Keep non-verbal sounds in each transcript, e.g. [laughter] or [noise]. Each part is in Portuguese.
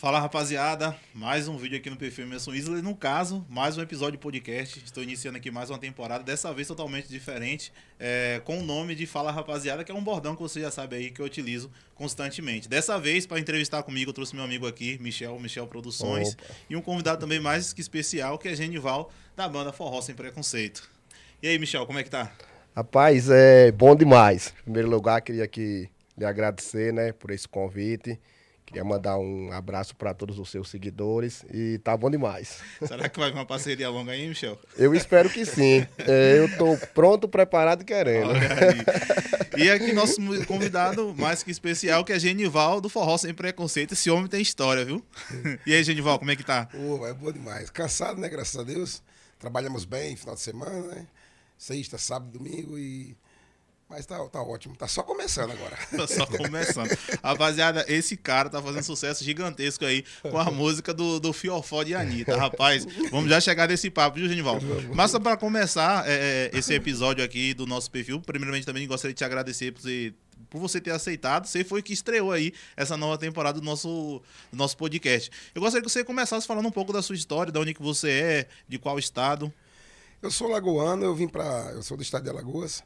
Fala rapaziada, mais um vídeo aqui no perfil Emerson Isla. No caso, mais um episódio de podcast. Estou iniciando aqui mais uma temporada, dessa vez totalmente diferente, é, com o nome de Fala Rapaziada, que é um bordão que você já sabe aí que eu utilizo constantemente. Dessa vez, para entrevistar comigo, eu trouxe meu amigo aqui, Michel, Michel Produções, Opa. e um convidado também mais que especial, que é Genival, da banda Forró Sem Preconceito. E aí, Michel, como é que tá? Rapaz, é bom demais. Em primeiro lugar, queria aqui lhe agradecer né, por esse convite Queria mandar um abraço para todos os seus seguidores e tá bom demais. Será que vai uma parceria longa aí, Michel? Eu espero que sim. É, eu estou pronto, preparado e querendo. E aqui nosso convidado mais que especial, que é Genival do Forró Sem Preconceito. Esse homem tem história, viu? E aí, Genival, como é que tá? Oh, é bom demais. Cansado, né? Graças a Deus. Trabalhamos bem final de semana, né? Sexta, sábado, domingo e mas tá, tá ótimo, tá só começando agora. [laughs] tá só começando. Rapaziada, esse cara tá fazendo sucesso gigantesco aí com a [laughs] música do, do Fiofó de Anitta, [laughs] rapaz. Vamos já chegar nesse papo, viu, Genival? Mas só pra começar é, é, esse episódio aqui do nosso perfil, primeiramente também gostaria de te agradecer por você por você ter aceitado. Você foi que estreou aí essa nova temporada do nosso, do nosso podcast. Eu gostaria que você começasse falando um pouco da sua história, de onde que você é, de qual estado. Eu sou lagoano, eu vim para, eu sou do estado de Alagoas.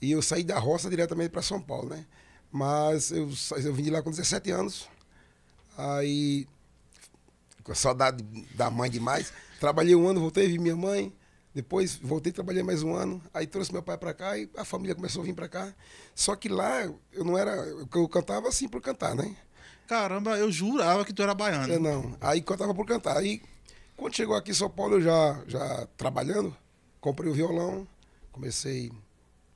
E eu saí da roça diretamente para São Paulo, né? Mas eu, eu vim de lá com 17 anos. Aí, com saudade da mãe demais, trabalhei um ano, voltei, vi minha mãe. Depois voltei, trabalhei mais um ano. Aí trouxe meu pai para cá e a família começou a vir para cá. Só que lá eu não era. Eu cantava assim por cantar, né? Caramba, eu jurava que tu era baiano. É, não. Aí cantava por cantar. Aí quando chegou aqui em São Paulo, eu já, já trabalhando, comprei o violão, comecei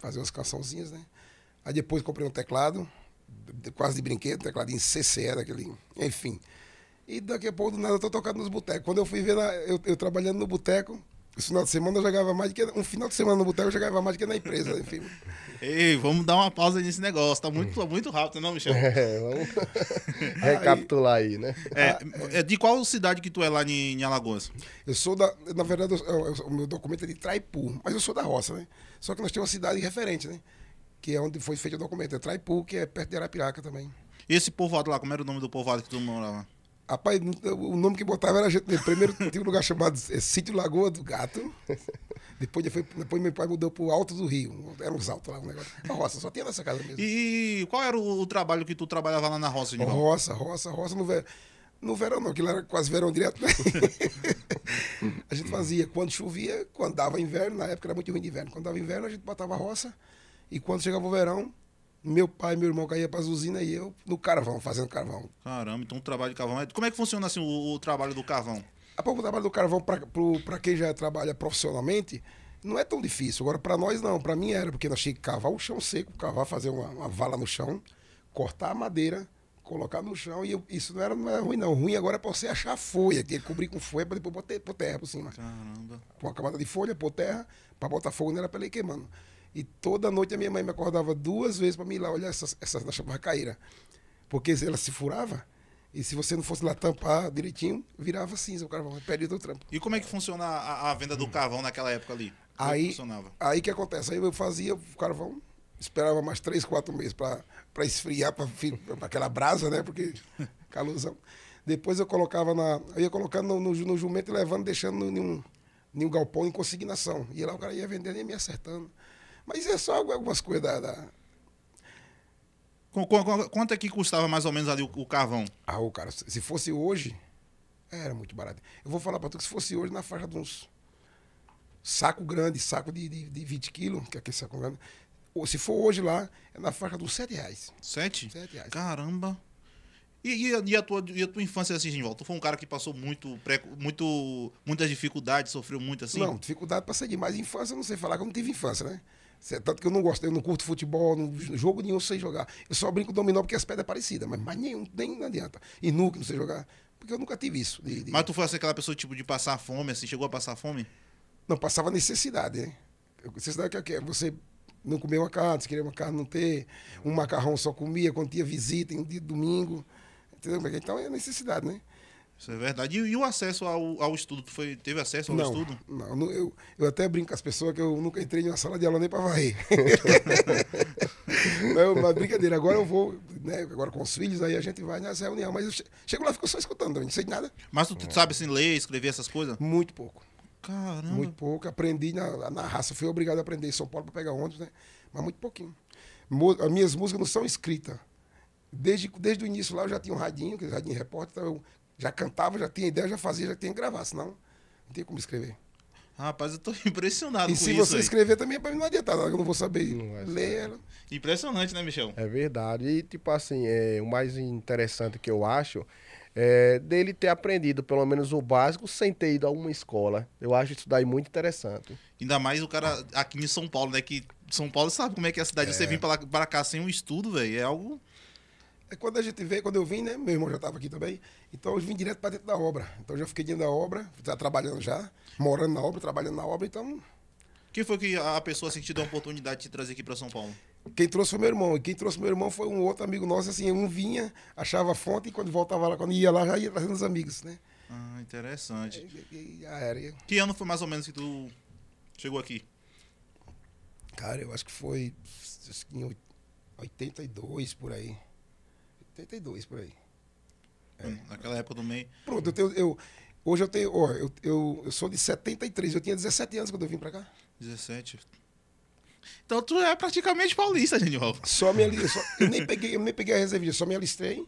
fazer umas cançãozinhas, né? Aí depois comprei um teclado, quase de brinquedo, tecladinho CCE, daquele. Enfim. E daqui a pouco, do nada, eu tô tocando nos botecos. Quando eu fui ver, eu, eu trabalhando no boteco, esse final de semana eu jogava mais do que. Um final de semana no boteco eu jogava mais do que na empresa. [laughs] Enfim. Ei, vamos dar uma pausa nesse negócio. Tá muito, hum. muito rápido, não, Michel? [laughs] É, vamos [laughs] recapitular aí, né? É, ah. é, de qual cidade que tu é lá em, em Alagoas? Eu sou da. Na verdade, eu, eu, o meu documento é de Traipu, mas eu sou da roça, né? Só que nós temos uma cidade referente, né? Que é onde foi feito o documento. É Traipu, que é perto de Arapiraca também. E esse povoado lá, como era o nome do povoado que tu morava? Rapaz, o nome que botava era gente. Primeiro tinha um lugar chamado é, Sítio Lagoa do Gato. [laughs] Depois, foi, depois meu pai mudou o Alto do Rio. Era uns altos lá, um negócio. A roça, só tinha nessa casa mesmo. E qual era o, o trabalho que tu trabalhava lá na roça, Nival? Roça, roça, roça no verão. No verão não, aquilo era quase verão direto, né? [laughs] a gente fazia quando chovia, quando dava inverno, na época era muito ruim de inverno. Quando dava inverno, a gente botava a roça. E quando chegava o verão, meu pai, meu irmão caía para as usinas e eu no carvão, fazendo carvão. Caramba, então o trabalho de carvão. É- Como é que funciona assim o, o trabalho do carvão? A pouco o trabalho do carvão, para quem já trabalha profissionalmente, não é tão difícil. Agora, para nós não, para mim era, porque nós tínhamos que cavar o chão seco, cavar, fazer uma, uma vala no chão, cortar a madeira, colocar no chão, e eu, isso não era, não era ruim, não. Ruim agora é você achar folha, que é cobrir com folha para depois botar, pôr terra por cima. Caramba. Com a camada de folha, pôr terra, para botar fogo nela para ele queimando. E toda noite a minha mãe me acordava duas vezes para me ir lá olhar essa, essa da chamarcaíra. Porque ela se furava, e se você não fosse lá tampar direitinho, virava cinza o carvão, perdia o trampo. E como é que funciona a, a venda do carvão naquela época ali? Como é aí, funcionava? aí que acontece? Aí eu fazia o carvão, esperava mais três, quatro meses para esfriar, para aquela brasa, né? Porque [laughs] calusão. Depois eu colocava na. Eu ia colocando no, no, no jumento e levando, deixando em um, galpão em consignação. E lá o cara ia vendendo e me acertando. Mas é só algumas coisas da. Quanto é que custava mais ou menos ali o, carvão? Ah, o cara, se fosse hoje, era muito barato. Eu vou falar para tu que se fosse hoje na faixa de uns saco grande, saco de, de, de 20 quilos, que é aquele saco grande. Ou, se for hoje lá, é na faixa dos 7 reais. 7? 7 reais. Caramba! E, e, a, e, a tua, e a tua infância assim, Genval? Tu foi um cara que passou muito, pré, muito muitas dificuldades, sofreu muito assim? Não, dificuldade sair demais. Infância, não sei falar que eu não tive infância, né? Tanto que eu não gosto, eu não curto futebol, não, jogo nenhum sei jogar. Eu só brinco dominó porque as pedras é parecida, mas, mais nenhum, nem não adianta. E nunca não sei jogar, porque eu nunca tive isso. De, de... Mas tu foi assim, aquela pessoa tipo de passar fome, assim, chegou a passar fome? Não, passava necessidade, né? Necessidade que é você não comer uma carne, você queria uma carne não ter, um macarrão só comia quando tinha visita, em um dia de domingo. Entendeu? Então é necessidade, né? Isso é verdade. E, e o acesso ao, ao estudo? Tu foi, teve acesso ao não, estudo? Não, não eu, eu até brinco com as pessoas que eu nunca entrei em uma sala de aula nem para varrer. [laughs] não, mas brincadeira, agora eu vou, né, agora com os filhos, aí a gente vai nessa reunião. Mas eu che chego lá, fico só escutando, não sei de nada. Mas tu, tu é. sabe assim, ler, escrever essas coisas? Muito pouco. Caramba. Muito pouco. Aprendi na, na raça, fui obrigado a aprender em São Paulo para pegar ônibus, né? Mas muito pouquinho. Mo as minhas músicas não são escritas. Desde, desde o início lá eu já tinha um radinho, que é radinho repórter, então eu já cantava, já tinha ideia, já fazia, já tinha gravar, senão não tinha como escrever. Rapaz, eu tô [laughs] impressionado e com isso. E se você aí. escrever também, pra mim não adianta nada, eu não vou saber não ler. Impressionante, né, Michel? É verdade. E, tipo assim, é, o mais interessante que eu acho é dele ter aprendido pelo menos o básico sem ter ido a uma escola. Eu acho isso daí muito interessante. Ainda mais o cara aqui em São Paulo, né? Que São Paulo sabe como é que é a cidade. É. Você vir pra, pra cá sem um estudo, velho, é algo Aí é quando a gente veio, quando eu vim, né? Meu irmão já estava aqui também. Então eu vim direto para dentro da obra. Então já fiquei dentro da obra, já trabalhando já, morando na obra, trabalhando na obra, então. Quem foi que a pessoa sentiu a oportunidade de te trazer aqui para São Paulo? Quem trouxe foi meu irmão. E quem trouxe meu irmão foi um outro amigo nosso, assim, um vinha, achava a fonte e quando voltava lá, quando ia lá, já ia trazendo os amigos, né? Ah, interessante. E, Que ano foi mais ou menos que tu chegou aqui? Cara, eu acho que foi acho que em 82, por aí. 82 por aí. É. Hum. Naquela época do meio. Pronto, eu, tenho, eu hoje eu tenho, ó, eu, eu, eu, sou de 73, eu tinha 17 anos quando eu vim pra cá. 17. Então tu é praticamente paulista, Genival. Só me só, eu nem peguei, eu nem peguei a reserva, só me alistei.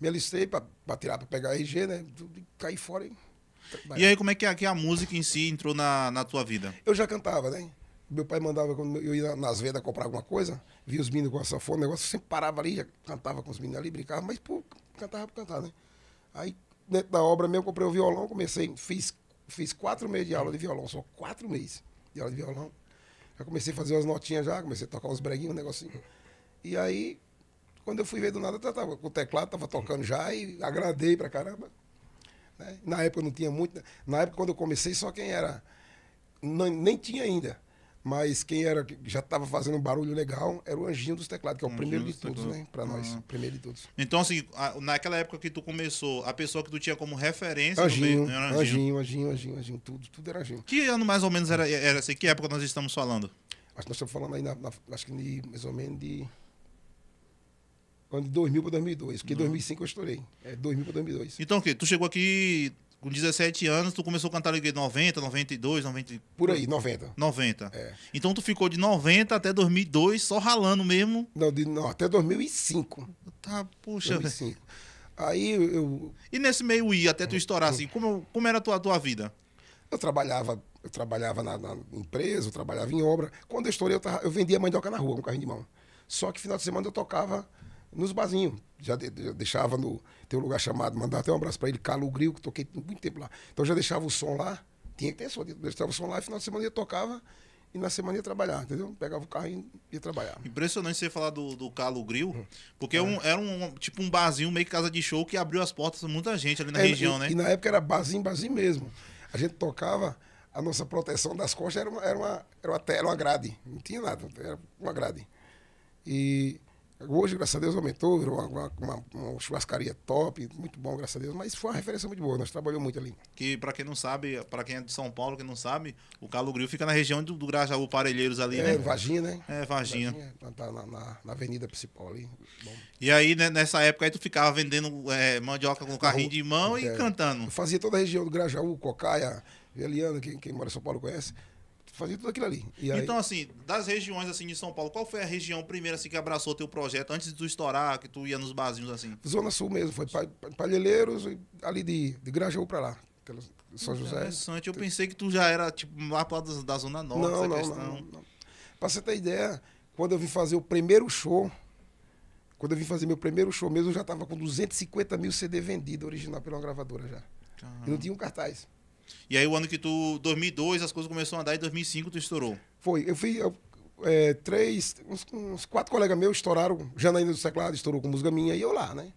Me alistei pra, pra tirar, pra pegar a RG, né? Caí fora. Hein? E aí, como é que é a, que a música em si entrou na, na tua vida? Eu já cantava, né? Meu pai mandava, quando eu ia nas vendas comprar alguma coisa, via os meninos com a sanfona, o negócio, eu sempre parava ali, já cantava com os meninos ali, brincava, mas pô, cantava pra cantar, né? Aí, dentro da obra mesmo, eu comprei o violão, comecei, fiz, fiz quatro meses de aula de violão, só quatro meses de aula de violão. Já comecei a fazer umas notinhas já, comecei a tocar uns breguinhos, um negocinho. E aí, quando eu fui ver do nada, eu tava com o teclado, tava tocando já e agradei pra caramba. Né? Na época não tinha muito. Na época, quando eu comecei, só quem era. Não, nem tinha ainda. Mas quem era já estava fazendo um barulho legal era o Anjinho dos Teclados, que é o primeiro de todos, né? Para ah. nós, primeiro de todos. Então, assim, naquela época que tu começou, a pessoa que tu tinha como referência... Anjinho, meio, Anjinho. Anjinho, Anjinho, Anjinho, Anjinho, tudo, tudo era Anjinho. Que ano mais ou menos era, era assim? Que época nós estamos falando? Acho que nós estamos falando aí, na, na, acho que de, mais ou menos de... Ano de 2000 para 2002, porque em uhum. 2005 eu estourei. É, 2000 para 2002. Então, o quê? Tu chegou aqui com 17 anos, tu começou a cantar em 90, 92, 90... Por aí, 90. 90. É. Então tu ficou de 90 até 2002 só ralando mesmo? Não, de, não até 2005. Tá, puxa, 2005. Aí eu... E nesse meio ir, até tu estourar, assim, como, como era a tua, tua vida? Eu trabalhava, eu trabalhava na, na empresa, eu trabalhava em obra. Quando eu estourei, eu, tava, eu vendia mandioca na rua, com carrinho de mão. Só que final de semana eu tocava nos barzinhos. Já, de, já, deixava no. Tem um lugar chamado, mandar até um abraço para ele, Calo Gril, que toquei muito tempo lá. Então já deixava o som lá, tinha que ter som, deixava o som lá e final de semana eu tocava e na semana ia trabalhar, entendeu? Pegava o carro e ia trabalhar. Impressionante você falar do, do Calo Gril, hum. porque é, é. um, era um tipo um barzinho, meio que casa de show, que abriu as portas para muita gente ali na é, região, e, né? E na época era barzinho, barzinho mesmo. A gente tocava, a nossa proteção das costas era uma, era uma, era uma, era uma grade, não tinha nada, era uma grade. E Hoje, graças a Deus, aumentou, virou uma, uma, uma, churrascaria top, muito bom, graças a Deus. Mas foi uma referência muito boa, nós trabalhamos muito ali. Que, para quem não sabe, para quem é de São Paulo, que não sabe, o Calo Grill fica na região do, do Grajaú Parelheiros ali, é, né? Vaginha, né? É, Vaginha. Vaginha tá, tá na, na, na, avenida principal ali. Bom. E aí, né, nessa época, aí tu ficava vendendo é, mandioca com carrinho de mão é, e cantando. Eu fazia toda a região do Grajaú, Cocaia, Eliana, quem, quem mora em São Paulo conhece fazia tudo aquilo ali. E então, aí... assim, das regiões assim de São Paulo, qual foi a região primeiro assim, que abraçou teu projeto antes de tu estourar, que tu ia nos barzinhos assim? Zona Sul mesmo, foi Palheireiros, ali de, de para pra lá. São José. Interessante, eu pensei que tu já era tipo, lá pra, da Zona Norte, não, não, questão. Não, não. Pra você ter ideia, quando eu vim fazer o primeiro show, quando eu vim fazer meu primeiro show mesmo, eu já tava com 250 mil CD vendido original pela gravadora já. Caramba. E não tinha um cartaz. E aí o ano que tu, 2002, as coisas começaram a andar e 2005 tu estourou. Foi, eu fui eu, é, três, uns, uns, quatro colegas meus estouraram, Janaína do Teclado estourou com música minha e eu lá, né?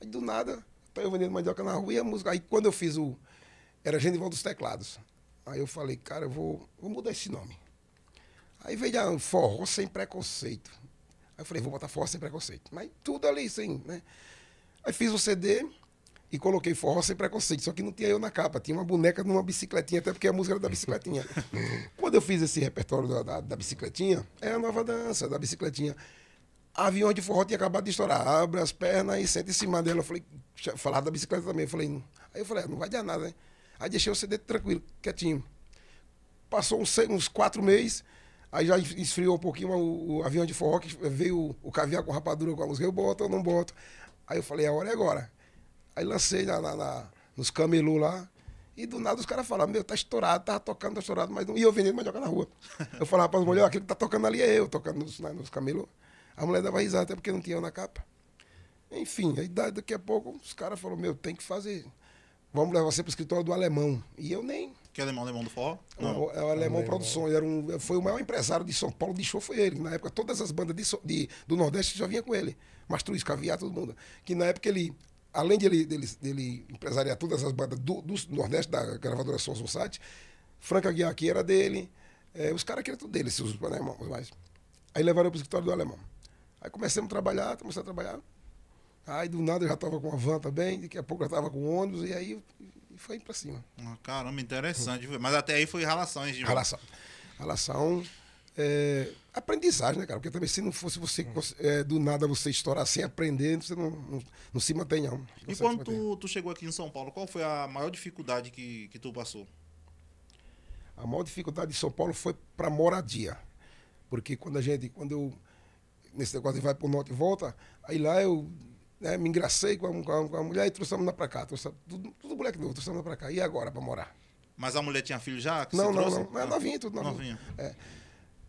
Aí do nada, tá eu vendendo mandioca na rua e a música, aí quando eu fiz o, era Genival dos Teclados. Aí eu falei, cara, eu vou, vou mudar esse nome. Aí veio a forró sem preconceito. Aí eu falei, vou botar forró sem preconceito. Mas tudo ali, sim, né? Aí fiz o CD, e coloquei forró sem preconceito. Só que não tinha eu na capa, tinha uma boneca numa bicicletinha, até porque a música era da bicicletinha. [laughs] Quando eu fiz esse repertório da, da, da bicicletinha, é a nova dança da bicicletinha. Aviões de forró tinha acabado de estourar. Abre as pernas e senta em cima dela. Eu falei, falar da bicicleta também. Eu falei, não. aí eu falei, ah, não vai dar nada, né? Aí deixei o CD tranquilo, quietinho. Passou uns, uns quatro meses, aí já esfriou um pouquinho o, o avião de forró, que veio o, o caviar com rapadura com a música. Eu boto, ou não boto. Aí eu falei, a hora é agora. Aí lancei na, na, na nos camelô lá. E do nada os caras falaram, meu, tá estourado, tava tocando, tá estourado, mas não. E eu vendendo mandioca na rua. Eu falava para as mulheres, aquilo que tá tocando ali é eu, tocando nos, na, né, nos camelô. A mulher dava risada, até porque não tinha eu na capa. Enfim, aí daqui a pouco os caras falaram, meu, tem que fazer. Vamos levar você para o escritório do alemão. E eu nem. Que é alemão, alemão do forró? Não. É o alemão não, Produções. Era um, foi o maior empresário de São Paulo de show, foi ele. Na época, todas as bandas de, de do Nordeste já vinha com ele. Mastruz, Caviar, todo mundo. Que na época ele além dele, dele, dele empresariar todas as bandas do, do Nordeste, da gravadora Sonson Sat, Franca Guiar aqui era dele, é, os caras eram tudo dele, seus né, irmãos, mais, Aí levaram para o escritório do alemão. Aí começamos a trabalhar, começamos a trabalhar. Aí do nada eu já estava com a van também, daqui a pouco eu estava com ônibus, e aí foi para cima. Ah, caramba, interessante. Mas até aí foi relações de. Relação. Relação. É, aprendizagem, né, cara? Porque também se não fosse você hum. é, do nada você estourar sem aprender, você não, não, não se mantém, não. e quando tu, tu, chegou aqui em São Paulo, qual foi a maior dificuldade que, que tu passou? A maior dificuldade de São Paulo foi para moradia. Porque quando a gente, quando eu, nesse negócio de vai pro norte e volta, aí lá eu né, me engracei com a, com a, mulher e trouxemos lá para cá. Trouxemos, tudo, tudo moleque novo, trouxemos lá para cá. E agora para morar? Mas a mulher tinha filho já? não, não, não. Era é ah. novinho, tudo novinho. novinha. É.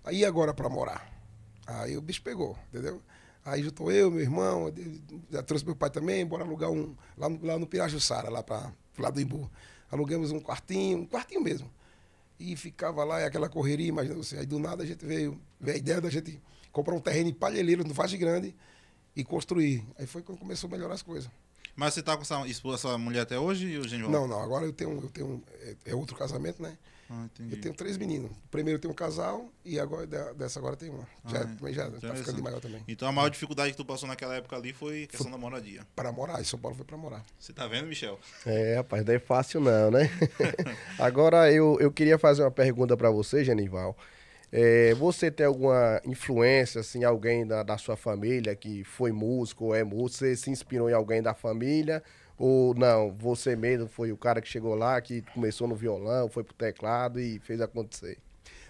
Aí agora para morar? Aí o bicho pegou, entendeu? Aí juntou eu, meu irmão, já trouxe meu pai também, bora alugar um lá no, lá no Pirajussara, lá para lado do Imbu. Alugamos um quartinho, um quartinho mesmo. E ficava lá, e é aquela correria, imagina você. Aí do nada a gente veio, veio a ideia da gente comprar um terreno em Palheleiro, no Vaz Grande, e construir. Aí foi quando começou a melhorar as coisas. Mas você está com essa, essa mulher até hoje, Eugênio? Não, não, agora eu tenho, eu tenho é, é outro casamento, né? Ah, eu tenho três meninos. O primeiro tem um casal e agora dessa agora tem uma. Já, ah, é. já tá ficando maior também. Então a maior dificuldade que tu passou naquela época ali foi questão foi da moradia. Para morar, em São Paulo foi para morar. Você tá vendo, Michel? É, rapaz, não é fácil não, né? [laughs] agora eu, eu queria fazer uma pergunta para você, Genival. É, você tem alguma influência, assim, alguém da, da sua família que foi músico ou é músico? Você se inspirou em alguém da família? Ou não, você mesmo foi o cara que chegou lá, que começou no violão, foi pro teclado e fez acontecer?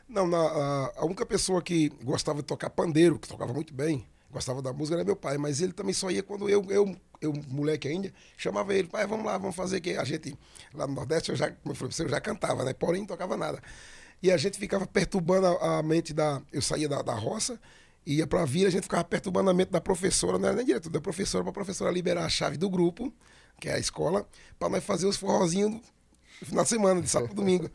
Não, na, a, a, única pessoa que gostava de tocar pandeiro, que tocava muito bem, gostava da música, era meu pai. Mas ele também só ia quando eu, eu, eu moleque ainda, chamava ele, pai, vamos lá, vamos fazer que a gente, lá no Nordeste, eu já, como eu falei, eu já cantava, né? Porém, não tocava nada. E a gente ficava perturbando a, a mente da. Eu saía da, da roça, ia para a vila, a gente ficava perturbando a mente da professora, não era nem direto, da professora, para professora liberar a chave do grupo que é a escola, para nós fazer os forrozinhos no final de semana, de sábado domingo.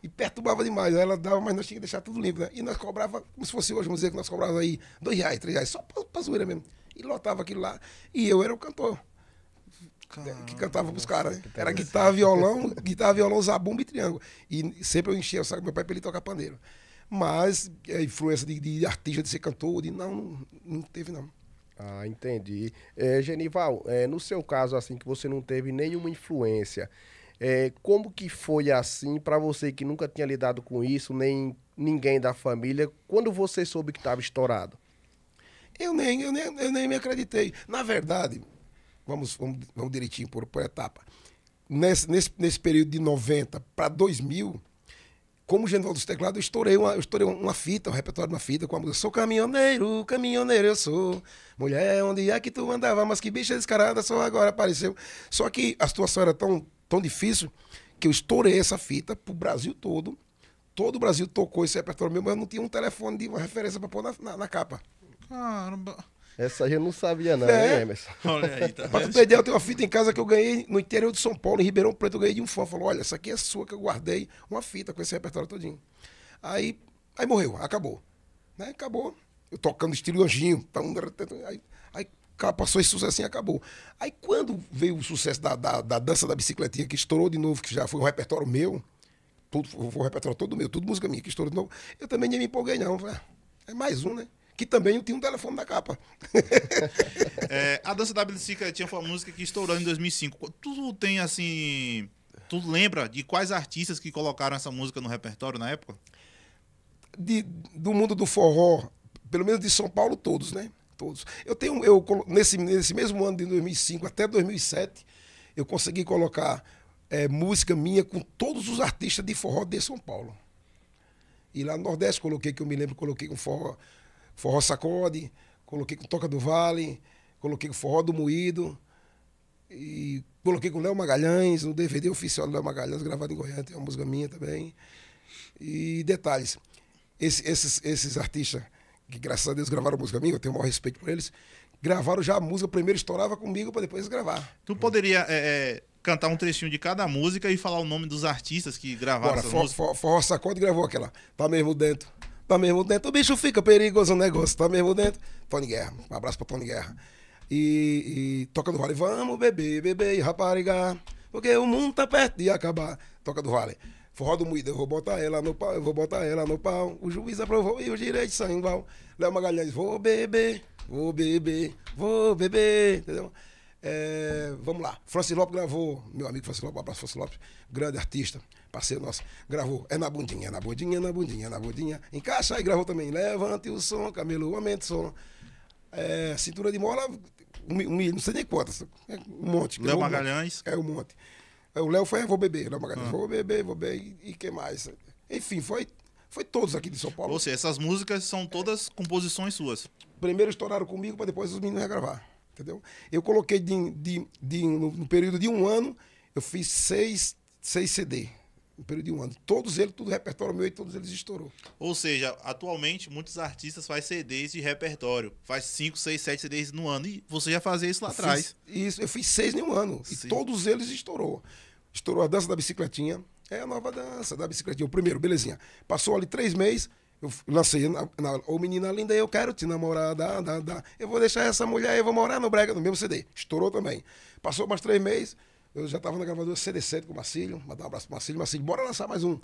E perturbava demais. Ela dava, mas nós tínhamos que deixar tudo limpo, né? E nós cobrava, como se fosse hoje, vamos dizer que nós cobrava aí dois reais, três reais, só para a zoeira mesmo. E lotava aquilo lá. E eu era o cantor. Né, Caramba, que cantava pros caras. Né? Era guitarra, violão, guitarra, violão, zabumba e triângulo. E sempre eu enchia o saco do meu pai pra ele tocar pandeiro. Mas a é, influência de, de artista, de ser cantor, de não, não teve não. Ah, entendi. É, Genival, é, no seu caso, assim, que você não teve nenhuma influência, é, como que foi assim para você que nunca tinha lidado com isso, nem ninguém da família, quando você soube que estava estourado? Eu nem, eu, nem, eu nem me acreditei. Na verdade, vamos, vamos, vamos direitinho por, por etapa. Nesse, nesse, nesse período de 90 para 2000, como general dos teclados, eu estourei, uma, eu estourei uma fita, um repertório de uma fita com a música. Sou caminhoneiro, caminhoneiro eu sou. Mulher, onde é que tu andava? Mas que bicha descarada só agora apareceu. Só que a situação era tão, tão difícil que eu estourei essa fita pro Brasil todo. Todo o Brasil tocou esse repertório meu, mas eu não tinha um telefone de uma referência para pôr na, na, na capa. Caramba. Essa aí eu não sabia, não, é. hein, né? Emerson? [laughs] Olha aí, tá Mas tu eu tenho uma fita em casa que eu ganhei no interior de São Paulo, em Ribeirão Preto, eu ganhei de um fã. Falou, olha, essa aqui é sua, que eu guardei uma fita com esse repertório todinho. Aí, aí morreu, acabou. Né? Acabou. Eu tocando estilo anjinho. Aí, aí passou esse sucesso e acabou. Aí quando veio o sucesso da, da, da dança da bicicletinha, que estourou de novo, que já foi um repertório meu, tudo, foi um repertório todo meu, tudo música minha, que estourou de novo, eu também nem me empolguei, não. Ah, é mais um, né? que também tinha um telefone na capa. [laughs] é, a dança da Belicica tinha uma música que estourou em 2005. Tu tem, assim. Tu lembra de quais artistas que colocaram essa música no repertório na época? De, do mundo do forró, pelo menos de São Paulo, todos, né? Todos. Eu tenho, eu, nesse, nesse mesmo ano de 2005 até 2007, eu consegui colocar é, música minha com todos os artistas de forró de São Paulo. E lá no Nordeste coloquei, que eu me lembro, coloquei com forró forró sacode, coloquei com Toca do Vale, coloquei com forró do Moído e coloquei com Léo Magalhães, o DVD oficial do Léo Magalhães, gravado em Goiânia, tem uma música minha também. E detalhes, esses, esses artistas que graças a Deus gravaram música minha, eu tenho o maior respeito por eles, gravaram já a música, primeiro estourava comigo para depois gravar. Tu poderia é, é, cantar um trechinho de cada música e falar o nome dos artistas que gravaram Bora, essa for, música? For, forró Sacode gravou aquela, Tá Mesmo Dentro tá mesmo dentro. O bicho fica perigoso o negócio, tá mesmo dentro. Tony Guerra, um abraço pra Tony Guerra. E, e toca do Vale, vamos beber, beber e rapariga, porque o mundo tá perto de acabar. Toca do Vale. Forró do moído, eu vou botar ela no pau, eu vou botar ela no pau. O juiz aprovou e os direitos são igual. Léo Magalhães, vou beber, vou beber, vou beber, entendeu? É, vamos lá. Francis Lopes gravou, meu amigo Francis Lopes, um abraço Francis Lopes, grande artista, parceiro nosso, gravou É na bundinha, é na bundinha, é na bundinha, é na bundinha. Encaixa e gravou também. Levante o som, camelo, aumente o som. É, cintura de mola, um, um, não sei nem quantas, é um monte. Léo é Magalhães. É um monte. É, o Léo foi, vou beber, Léo Magalhães, ah. vou beber, vou beber, e, e que mais? Enfim, foi, foi todos aqui de São Paulo. Ou seja, essas músicas são todas composições suas. Primeiro estouraram comigo, para depois os meninos regravar. Entendeu? Eu coloquei de, de, de no, no, período de um ano, eu fiz seis, seis CD. No período de um ano. Todos eles, tudo repertório meu e todos eles estourou. Ou seja, atualmente muitos artistas fazem CDs de repertório. Faz cinco, seis, sete CDs no ano. E você já fazia isso lá atrás. Isso, eu fiz seis em um ano. Sim. E todos eles estourou. Estourou a dança da bicicletinha. É a nova dança da bicicletinha. O primeiro, belezinha. Passou ali três meses eu lancei na, na, Ô menina linda, eu quero te namorar. Dá, dá, dá. Eu vou deixar essa mulher, eu vou morar no Brega, no mesmo CD. Estourou também. Passou mais três meses, eu já estava na gravadora CD7 com o Marcílio. Mandar um abraço pro Marcílio. Marcílio, bora lançar mais um.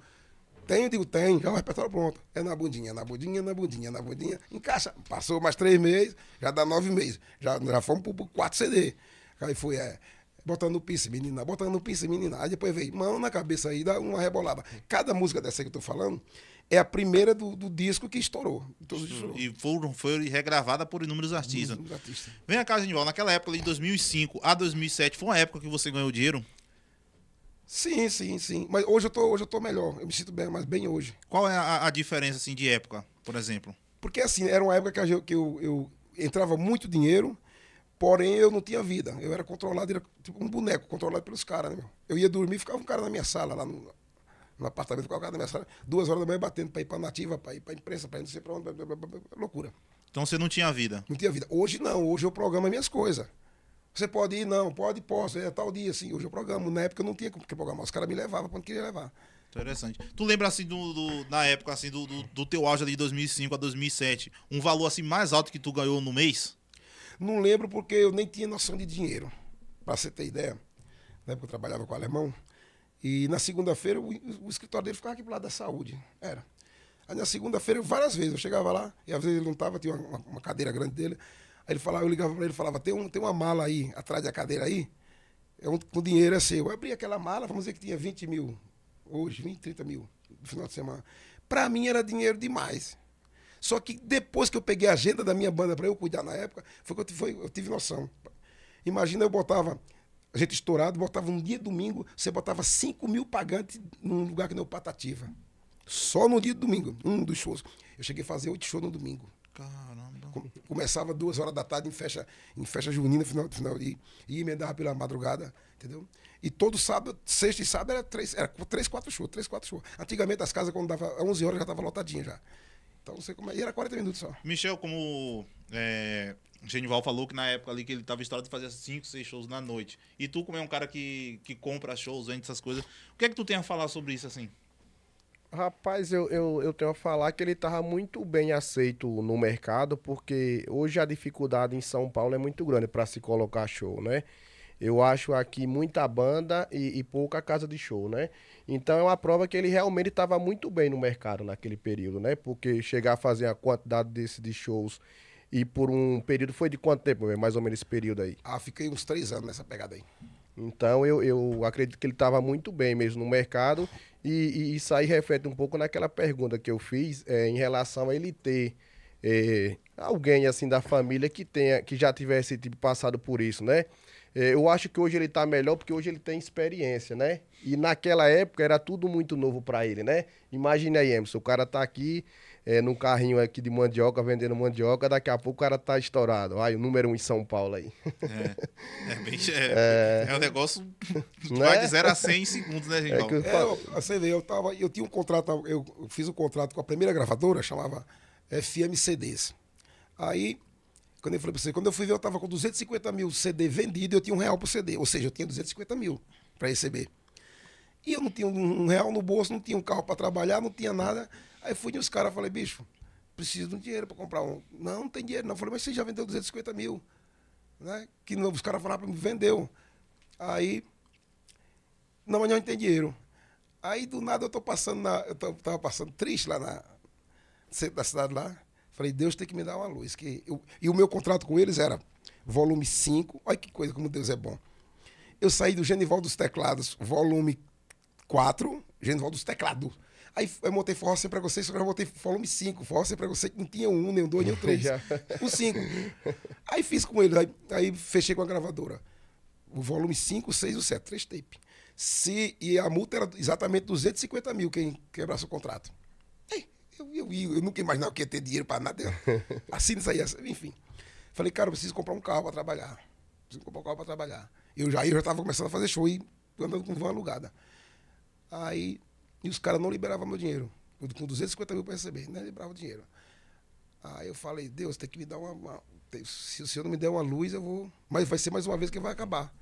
Tenho, digo, tem, já o repertório pronto. É na bundinha, na bundinha, na bundinha, na bundinha. Encaixa. Passou mais três meses, já dá nove meses. Já, já fomos pro, pro quatro CD. Aí foi, é, botando no pince, menina, botando no pince, menina. Aí depois veio, mão na cabeça aí, dá uma rebolada. Cada música dessa que eu tô falando é a primeira do, do disco que estourou. Então, estourou. E foram, foi regravada por inúmeros artistas. Inúmeros artistas. Vem a casa de volta. Naquela época, de 2005 a 2007, foi uma época que você ganhou dinheiro? Sim, sim, sim. Mas hoje eu tô, hoje eu tô melhor. Eu me sinto bem, mas bem hoje. Qual é a, a diferença assim, de época, por exemplo? Porque assim, era uma época que, eu, que eu, eu entrava muito dinheiro, porém eu não tinha vida. Eu era controlado, era tipo um boneco, controlado pelos caras, né, Eu ia dormir e ficava um cara na minha sala lá no, no apartamento colocado na minha sala, duas horas da manhã batendo para ir para a nativa, para ir para a imprensa, para ir não sei para onde, loucura. Então você não tinha vida? Não tinha vida. Hoje não, hoje eu programo minhas coisas. Você pode ir? Não, pode, posso, é tal dia, assim. Hoje eu programo. Na época eu não tinha como programar, os caras me levavam quando queria levar. Interessante. Tu lembra, assim, do, do na época, assim, do, do, do, teu auge ali de 2005 a 2007, um valor, assim, mais alto que tu ganhou no mês? Não lembro porque eu nem tinha noção de dinheiro. Pra você ter ideia, na né, época eu trabalhava com alemão, e na segunda-feira o, o, escritório dele ficava aqui pro lado da saúde. Era. Aí na segunda-feira, várias vezes, eu chegava lá, e às vezes ele não tava, tinha uma, uma cadeira grande dele. Aí ele falava, eu ligava para ele e falava, tem, um, tem uma mala aí, atrás da cadeira aí, é um, com dinheiro é seu. Eu abri aquela mala, vamos dizer que tinha 20 mil, hoje, 20, 30 mil, no final de semana. Para mim era dinheiro demais. Só que depois que eu peguei a agenda da minha banda para eu cuidar na época, foi que eu, foi, eu tive noção. Imagina eu botava a gente estourado, botava um dia domingo, você botava 5 mil pagantes num lugar que não é o Patativa. Só no dia do domingo, um dos shows. Eu cheguei a fazer oito shows no domingo. Caramba. Começava duas horas da tarde em festa, em festa junina, final, final e, e emendava pela madrugada, entendeu? E todo sábado, sexta e sábado era três, era três, quatro shows, três, quatro shows. Antigamente as casas quando dava 11 horas já estava lotadinha já. Então não sei como é. E era 40 minutos só. Michel, como é, Genival falou que na época ali que ele tava estourado de fazer 5, 6 shows na noite. E tu, como é um cara que, que compra shows, vende essas coisas, o que é que tu tem a falar sobre isso assim? Rapaz, eu, eu, eu tenho a falar que ele estava muito bem aceito no mercado, porque hoje a dificuldade em São Paulo é muito grande para se colocar show, né? Eu acho aqui muita banda e, e pouca casa de show, né? Então é uma prova que ele realmente estava muito bem no mercado naquele período, né? Porque chegar a fazer a quantidade desse de shows e por um período foi de quanto tempo, mais ou menos esse período aí? Ah, fiquei uns três anos nessa pegada aí. Então eu, eu acredito que ele estava muito bem mesmo no mercado. E, e isso aí reflete um pouco naquela pergunta que eu fiz é, em relação a ele ter é, alguém assim da família que tenha que já tivesse tipo, passado por isso, né? É, eu acho que hoje ele está melhor porque hoje ele tem experiência, né? E naquela época era tudo muito novo para ele, né? Imagina aí, Emerson, o cara está aqui é, num carrinho aqui de mandioca, vendendo mandioca, daqui a pouco o cara tá estourado. Ai, o número um em São Paulo aí. É, é, bem, é, é... é um negócio [laughs] né? vai é? de 0 a 100 em segundos, né, gente? É que eu, é, falo... eu, eu, tava, eu tinha um contrato, eu fiz um contrato com a primeira gravadora, chamava FM CDs. Aí, quando eu falei pra você, quando eu fui ver, eu tava com 250 mil CD vendido, eu tinha um real por CD, ou seja, eu tinha 250 mil para receber. E eu não tinha um real no bolso, não tinha um carro para trabalhar, não tinha nada. Aí fui nos caras, falei, bicho, preciso de um dinheiro para comprar um. Não, não tem dinheiro não. falei, mas você já vendeu 250 mil. Né? Que não, os caras falaram para mim, vendeu. Aí, não, mas não tem dinheiro. Aí do nada eu tô passando na. Eu tô, tava passando triste lá na da cidade lá. Falei, Deus tem que me dar uma luz. Que eu, e o meu contrato com eles era volume 5. Olha que coisa, como Deus é bom. Eu saí do Genival dos Teclados, volume 4, Genival dos Teclados Aí eu montei forró sem vocês só que eu montei volume 5. Forró sem que não tinha um, nem um, dois, nem um, três. o [laughs] 5. cinco. Aí fiz com ele, aí, aí, fechei com a gravadora. O volume 5, 6 e 7, três tape. Se, e a multa era exatamente 250 mil quem quebrasse o contrato. eu, eu, eu, eu nunca imaginava que ia ter dinheiro para nada. [laughs] Assina isso aí, assim, enfim. Falei, cara, eu preciso comprar um carro para trabalhar. Preciso comprar um carro para trabalhar. Eu já eu já começando a fazer show e andando com van alugada. Aí e os caras não liberavam meu dinheiro. com 250 mil para receber, não né, liberava o dinheiro. Aí eu falei, Deus, tem que me dar uma, uma. se o senhor não me der uma luz, eu vou. Mas vai ser mais uma vez que vai acabar.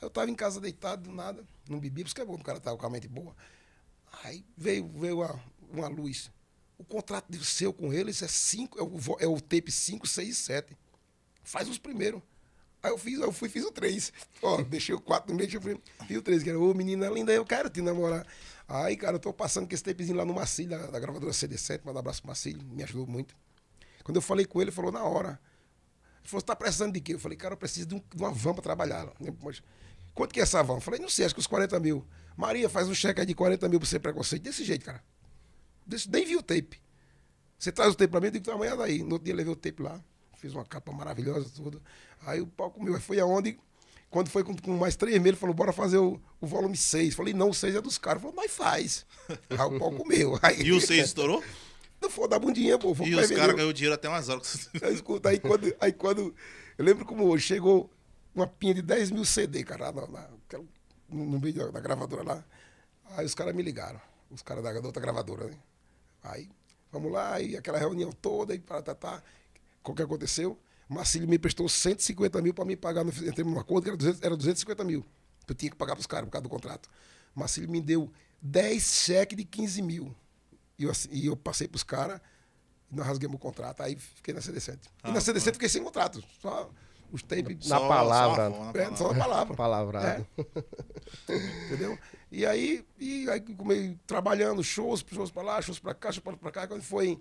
Aí eu tava em casa deitado, do nada, não bebia, porque é bom, o cara tava com a mente boa. Aí veio, veio uma, uma luz. O contrato seu com isso é, cinco, é, o, é o tape 5, 6 e 7. Faz os primeiros. Aí eu fiz, eu fui fiz o 3. Ó, deixei o 4 no meio, deixei Fiz o 3, que era, ô menina linda, eu quero te namorar. Aí, cara, eu tô passando com esse tapezinho lá no Marcílio, da, da gravadora CD7, manda um abraço pro Marcílio, me ajudou muito. Quando eu falei com ele, ele falou na hora. Ele falou, você tá precisando de quê? Eu falei, cara, eu preciso de, um, de uma van pra trabalhar. Né, mas, Quanto que é essa van? Eu falei, não sei, acho que uns 40 mil. Maria, faz um cheque aí de 40 mil pra você preconceito. Desse jeito, cara. Desse, nem vi o tape. Você traz o tape pra mim, eu digo, tá, amanhã daí. No outro dia levei o tape lá, fiz uma capa maravilhosa, tudo. Aí o palco meu, foi aonde quando foi com, com mais três meses, ele falou, bora fazer o, o volume 6. Falei, não, o 6 é dos caras. Falou, mas faz. Aí [laughs] ah, o pau comeu. Aí, e o 6 estourou? Não foi dar bundinha, pô. E os caras ganhou dinheiro até umas horas. [laughs] Aí, escuta, aí quando, aí quando. Eu lembro como hoje chegou uma pinha de 10 mil CD, cara, lá, lá, é no meio da, gravadora lá. Aí os caras me ligaram, os caras da, da, outra gravadora, né? Aí, vamos lá, e aquela reunião toda, e para tá, tá, qual que aconteceu? Marcílio me prestou 150 mil para me pagar. No, entramos num acordo que era, 200, era 250 mil. Que eu tinha que pagar para os caras por causa do contrato. Marcílio me deu 10 cheques de 15 mil. E eu, e eu passei para os caras, nós rasguemos o contrato, aí fiquei na CDC. Ah, e na CDCente fiquei sem contrato. Só os tempos. Na, na, palavra. Só, na palavra. É, né? palavra. Palavrado. É. [laughs] Entendeu? E aí, e aí comei trabalhando, shows, shows para lá, shows para cá, shows para cá. Quando foi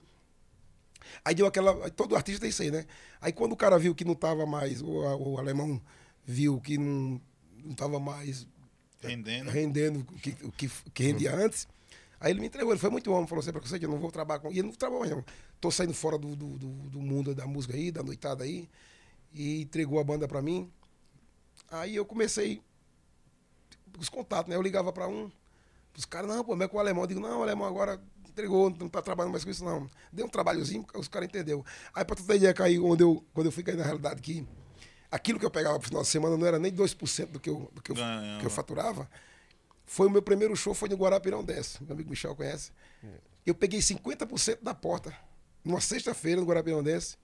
Aí deu aquela. Todo artista tem isso aí, né? Aí quando o cara viu que não tava mais, o, o alemão viu que não, não tava mais rendendo, rendendo o que, que, que rendia uhum. antes, aí ele me entregou. Ele foi muito homem, falou assim: pra você, eu não vou trabalhar com. E ele não trabalha, não. Tô saindo fora do, do, do, do mundo da música aí, da noitada aí. E entregou a banda pra mim. Aí eu comecei os contatos, né? Eu ligava pra um, os caras, não, pô, mas é com o alemão. Eu digo, não, o alemão agora entregou, não está trabalhando mais com isso, não. Deu um trabalhozinho, os caras entenderam. Aí, para tu ter ideia, caí, quando eu, quando eu fui cair na realidade que aquilo que eu pegava pro final de semana não era nem 2% do que eu, do que eu, ah, que eu ah. faturava. Foi o meu primeiro show, foi no Guarapirão 10. Meu amigo Michel conhece. Eu peguei 50% da porta. Numa sexta-feira, no Guarapirão 10,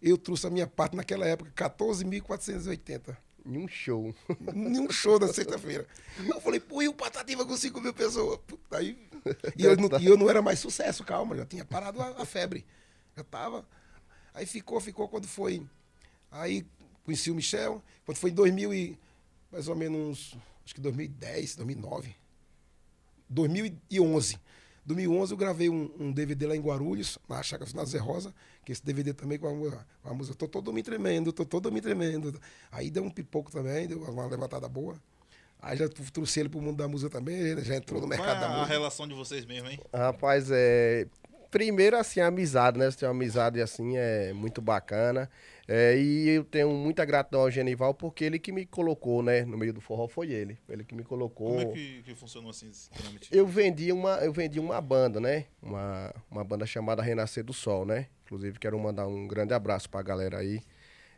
eu trouxe a minha parte naquela época, 14.480. Nenhum show. Nenhum show na sexta-feira. Eu falei, pô, e o Patativa com 5 mil pessoas? Puta, aí... E eu, não, e eu não era mais sucesso, calma, já tinha parado a, a febre. Já tava. Aí ficou, ficou quando foi. Aí conheci o Michel, quando foi em 2000 e mais ou menos, acho que 2010, 2009, 2011. 2011 eu gravei um, um DVD lá em Guarulhos, na Chácara Final Zé Rosa, que esse DVD também com a, com a música, tô todo me tremendo, tô todo me tremendo. Aí deu um pipoco também, deu uma levantada boa. Aí já trouxe ele pro mundo da música também, já entrou no mercado é da música. a relação de vocês mesmo, hein? Rapaz, é, primeiro, assim, a amizade, né? Você tem assim, uma amizade, assim, é muito bacana. É, e eu tenho muita gratidão ao Genival, porque ele que me colocou, né? No meio do forró foi ele. Ele que me colocou. Como é que, que funcionou assim, Eu vendi uma, eu vendi uma banda, né? Uma, uma banda chamada Renascer do Sol, né? Inclusive, quero mandar um grande abraço pra galera aí.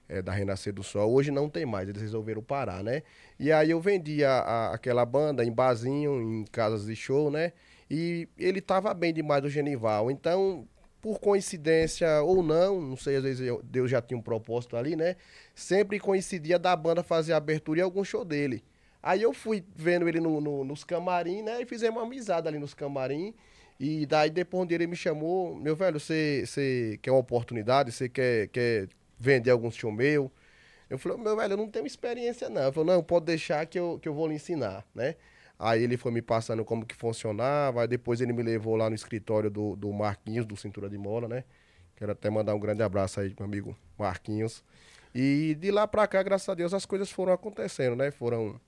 É, da Renascer do Sol. Hoje não tem mais, eles resolveram parar, né? E aí eu vendia aquela banda em barzinho, em casas de show, né? E ele estava bem demais do Genival. Então, por coincidência ou não, não sei, às vezes eu, Deus já tinha um propósito ali, né? Sempre coincidia da banda fazer a abertura e algum show dele. Aí eu fui vendo ele no, no, nos camarim, né? E fizemos uma amizade ali nos camarim. E daí depois onde ele me chamou, meu velho, você, você quer uma oportunidade? Você quer, quer vender algum show meu? Eu falei, meu velho, eu não tenho experiência não. Ele falou, não, pode deixar que eu, que eu vou lhe ensinar, né? Aí ele foi me passando como que funcionava, aí depois ele me levou lá no escritório do, do Marquinhos, do Cintura de Mola, né? Quero até mandar um grande abraço aí pro amigo Marquinhos. E de lá pra cá, graças a Deus, as coisas foram acontecendo, né? Foram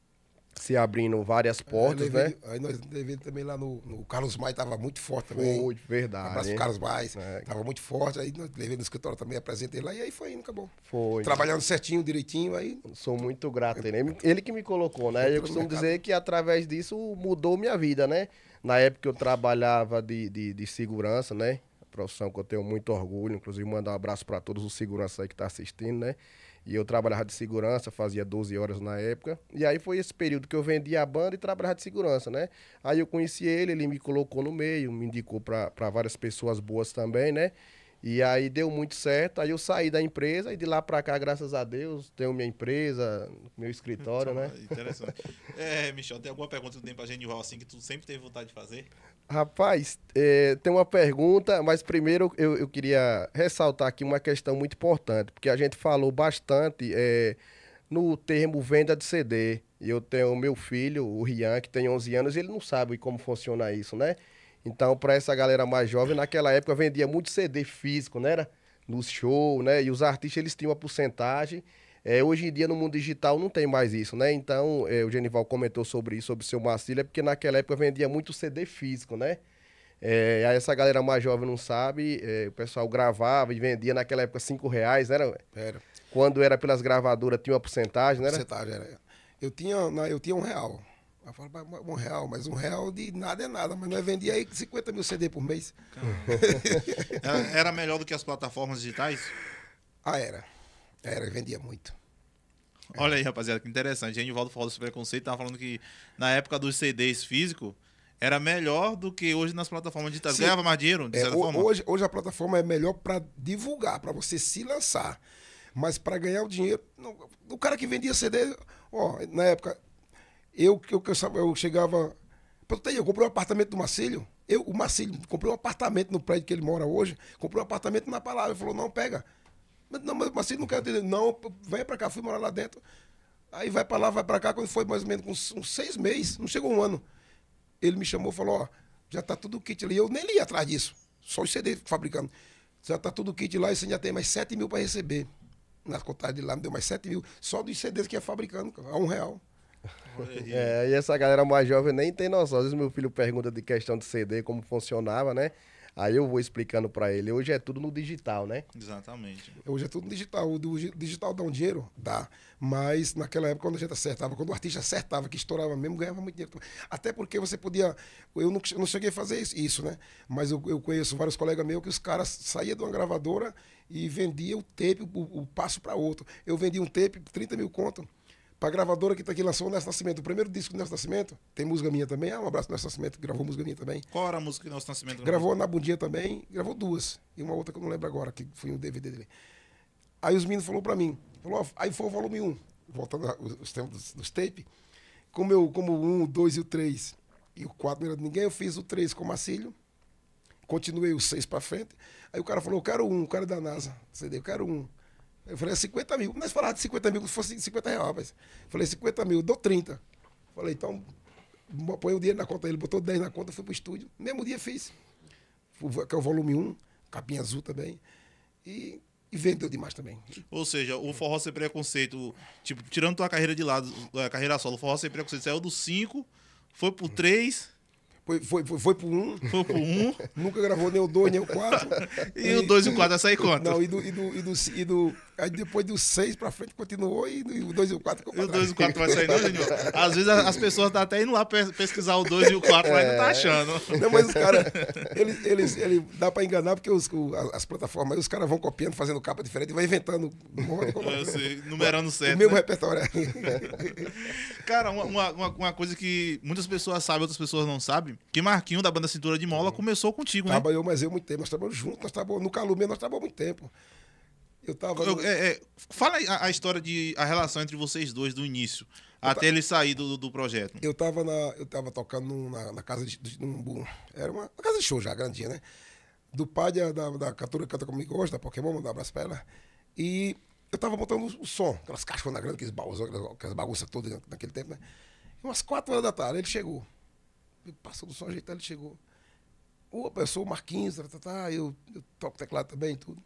se abrindo várias portas, aí né? aí nós devemos também lá no, no Carlos Maia estava muito forte também. Foi, verdade. Abraço hein? Carlos Maia, estava é. muito forte. Aí nós levei no escritório também, apresentei lá e aí foi indo, acabou. Foi. Trabalhando certinho, direitinho, aí... Sou muito grato a ele. Ele que me colocou, né? Eu, costumo dizer que através disso mudou minha vida, né? Na época eu trabalhava de, de, de segurança, né? Profissão que eu tenho muito orgulho. Inclusive, mandar um abraço para todos os seguranças aí que estão tá assistindo, né? E eu trabalhava de segurança, fazia 12 horas na época. E aí foi esse período que eu vendia a banda e trabalhava de segurança, né? Aí eu conheci ele, ele me colocou no meio, me indicou para várias pessoas boas também, né? E aí deu muito certo. Aí eu saí da empresa e de lá para cá, graças a Deus, tenho minha empresa, meu escritório, [laughs] né? Interessante. [laughs] É, Michel, tem alguma pergunta que tu tem pra gente, assim, que tu sempre teve vontade de fazer? Rapaz, é, tem uma pergunta, mas primeiro eu, eu, queria ressaltar aqui uma questão muito importante, porque a gente falou bastante é, no termo venda de CD. Eu tenho meu filho, o Rian, que tem 11 anos, e ele não sabe como funciona isso, né? Então, para essa galera mais jovem, naquela época vendia muito CD físico, né? Era nos shows, né? E os artistas, eles tinham uma porcentagem é, hoje em dia, no mundo digital, não tem mais isso, né? Então, é, o Genival comentou sobre isso, sobre o seu Marcílio, é porque naquela época vendia muito CD físico, né? É, essa galera mais jovem não sabe, é, o pessoal gravava e vendia naquela época cinco reais, né? Era. Quando era pelas gravadoras, tinha uma porcentagem, né? Porcentagem, era. Eu tinha, eu tinha um real. Eu falava, um real, mas um real de nada é nada, mas nós vendia aí 50 mil CD por mês. [laughs] era melhor do que as plataformas digitais? Ah, era. Era, vendia muito. É. Olha aí, rapaziada, que interessante. A gente volta falou sobre preconceito, tava falando que na época dos CDs físico era melhor do que hoje nas plataformas de Sim. Ganhava mais dinheiro, de é, certa forma? Hoje, hoje a plataforma é melhor para divulgar, para você se lançar. Mas para ganhar o dinheiro, o cara que vendia CD, ó, na época, eu que eu, eu, chegava. Eu comprei um apartamento do Marcílio. Eu, o Marcílio, comprei um apartamento no prédio que ele mora hoje, comprei um apartamento na palavra. Ele falou: não, pega. Mas, não, mas Macílio assim, não quer entender. Não, vem pra cá, fui morar lá dentro. Aí vai pra lá, vai pra cá. Quando foi mais ou menos uns, uns seis meses, não chegou um ano, ele me chamou e falou: Ó, já tá tudo kit ali. Eu nem li atrás disso, só os CD fabricando. Já tá tudo kit lá e você já tem mais sete mil pra receber. Nas contagens de lá, me deu mais sete mil, só dos CDs que ia é fabricando, a um real. É, e essa galera mais jovem nem tem noção. Às vezes meu filho pergunta de questão de CD, como funcionava, né? Aí eu vou explicando para ele. Hoje é tudo no digital, né? Exatamente. Hoje é tudo no digital. O digital dá um dinheiro? Dá. Mas naquela época, quando a gente acertava, quando o artista acertava, que estourava mesmo, ganhava muito dinheiro. Até porque você podia. Eu não, cheguei a fazer isso, né? Mas eu, eu conheço vários colegas meus que os caras saíam de uma gravadora e vendiam o tape, o, o passo para outro. Eu vendi um tape, 30 mil conto. Pra gravadora que tá aqui lançou o Nascimento. O primeiro disco do Nascimento. Tem música minha também. Ah, um abraço do Nascimento, gravou música minha também. Qual era a música do Nelson Nascimento? Gravou Na Bundinha também. Gravou duas. E uma outra que eu não lembro agora, que foi um DVD dele. Aí os meninos falaram pra mim. Falou, aí foi o volume 1. Voltando aos tempos dos, dos tape. Como eu, como o 1, 2 e o 3 e o 4 não era de ninguém, eu fiz o 3 com o Marcílio. Continuei o 6 pra frente. Aí o cara falou, eu quero um, o cara é da NASA. CD, eu quero um. Eu falei, 50 é mil. Como é Nós falávamos de 50 mil, se fosse 50 reais. Mas... Falei, 50 mil, dou 30. Falei, então, põe o dinheiro na conta dele. Botou 10 na conta, fui pro estúdio. Mesmo dia fiz. Que é o volume 1, capinha azul também. E, e vendeu demais também. Ou seja, o forró sem preconceito, tipo, tirando tua carreira de lado, a é, carreira solo, o forró sem preconceito saiu do 5, foi pro 3... Foi, foi, foi, foi pro 1. Um. Foi pro 1. Um. [laughs] Nunca gravou nem o 2, nem o 4. e, [laughs] e, o 2 e o 4, essa aí conta. Não, e do, e do, e do, e do Aí depois do 6 pra frente continuou e o 2 e o 4 ficou E o 2 e o 4 vai sair, não, Às vezes as pessoas estão tá até indo lá pesquisar o 2 e o 4, mas não tá é. achando. Não, mas os caras, [laughs] eles, eles, eles, dá pra enganar porque os, as plataformas aí, os caras vão copiando, fazendo capa diferente, vai inventando Eu sei, numerando é certo. O mesmo né? repertório. [laughs] Cara, uma, uma, uma, coisa que muitas pessoas sabem, outras pessoas não sabem, que Marquinho, da banda Cintura de Mola, uhum. começou contigo, né? Trabalhou, mas eu muito tempo, nós trabalhamos juntos, nós trabalhamos, no Calumê, nós trabalhamos muito tempo. Eu tava. Eu, é, é, fala a, a, história de a relação entre vocês dois do início. Eu até ta... ele sair do, do projeto. Eu tava na. Eu tava tocando na, na casa de. de num, era uma, uma, casa de show já, grandinha, né? Do pai da, da cantora que canta comigo hoje, da Pokémon, mandar um abraço pra ela. E eu tava montando o, som, aquelas caixas na grande, aquelas bagunças todas naquele tempo, né? E umas quatro horas da tarde, ele chegou. Passou do som ajeitado, ele chegou. Ô, pessoa, o Marquinhos, tá, tá, tá, eu, eu toco teclado também e tudo.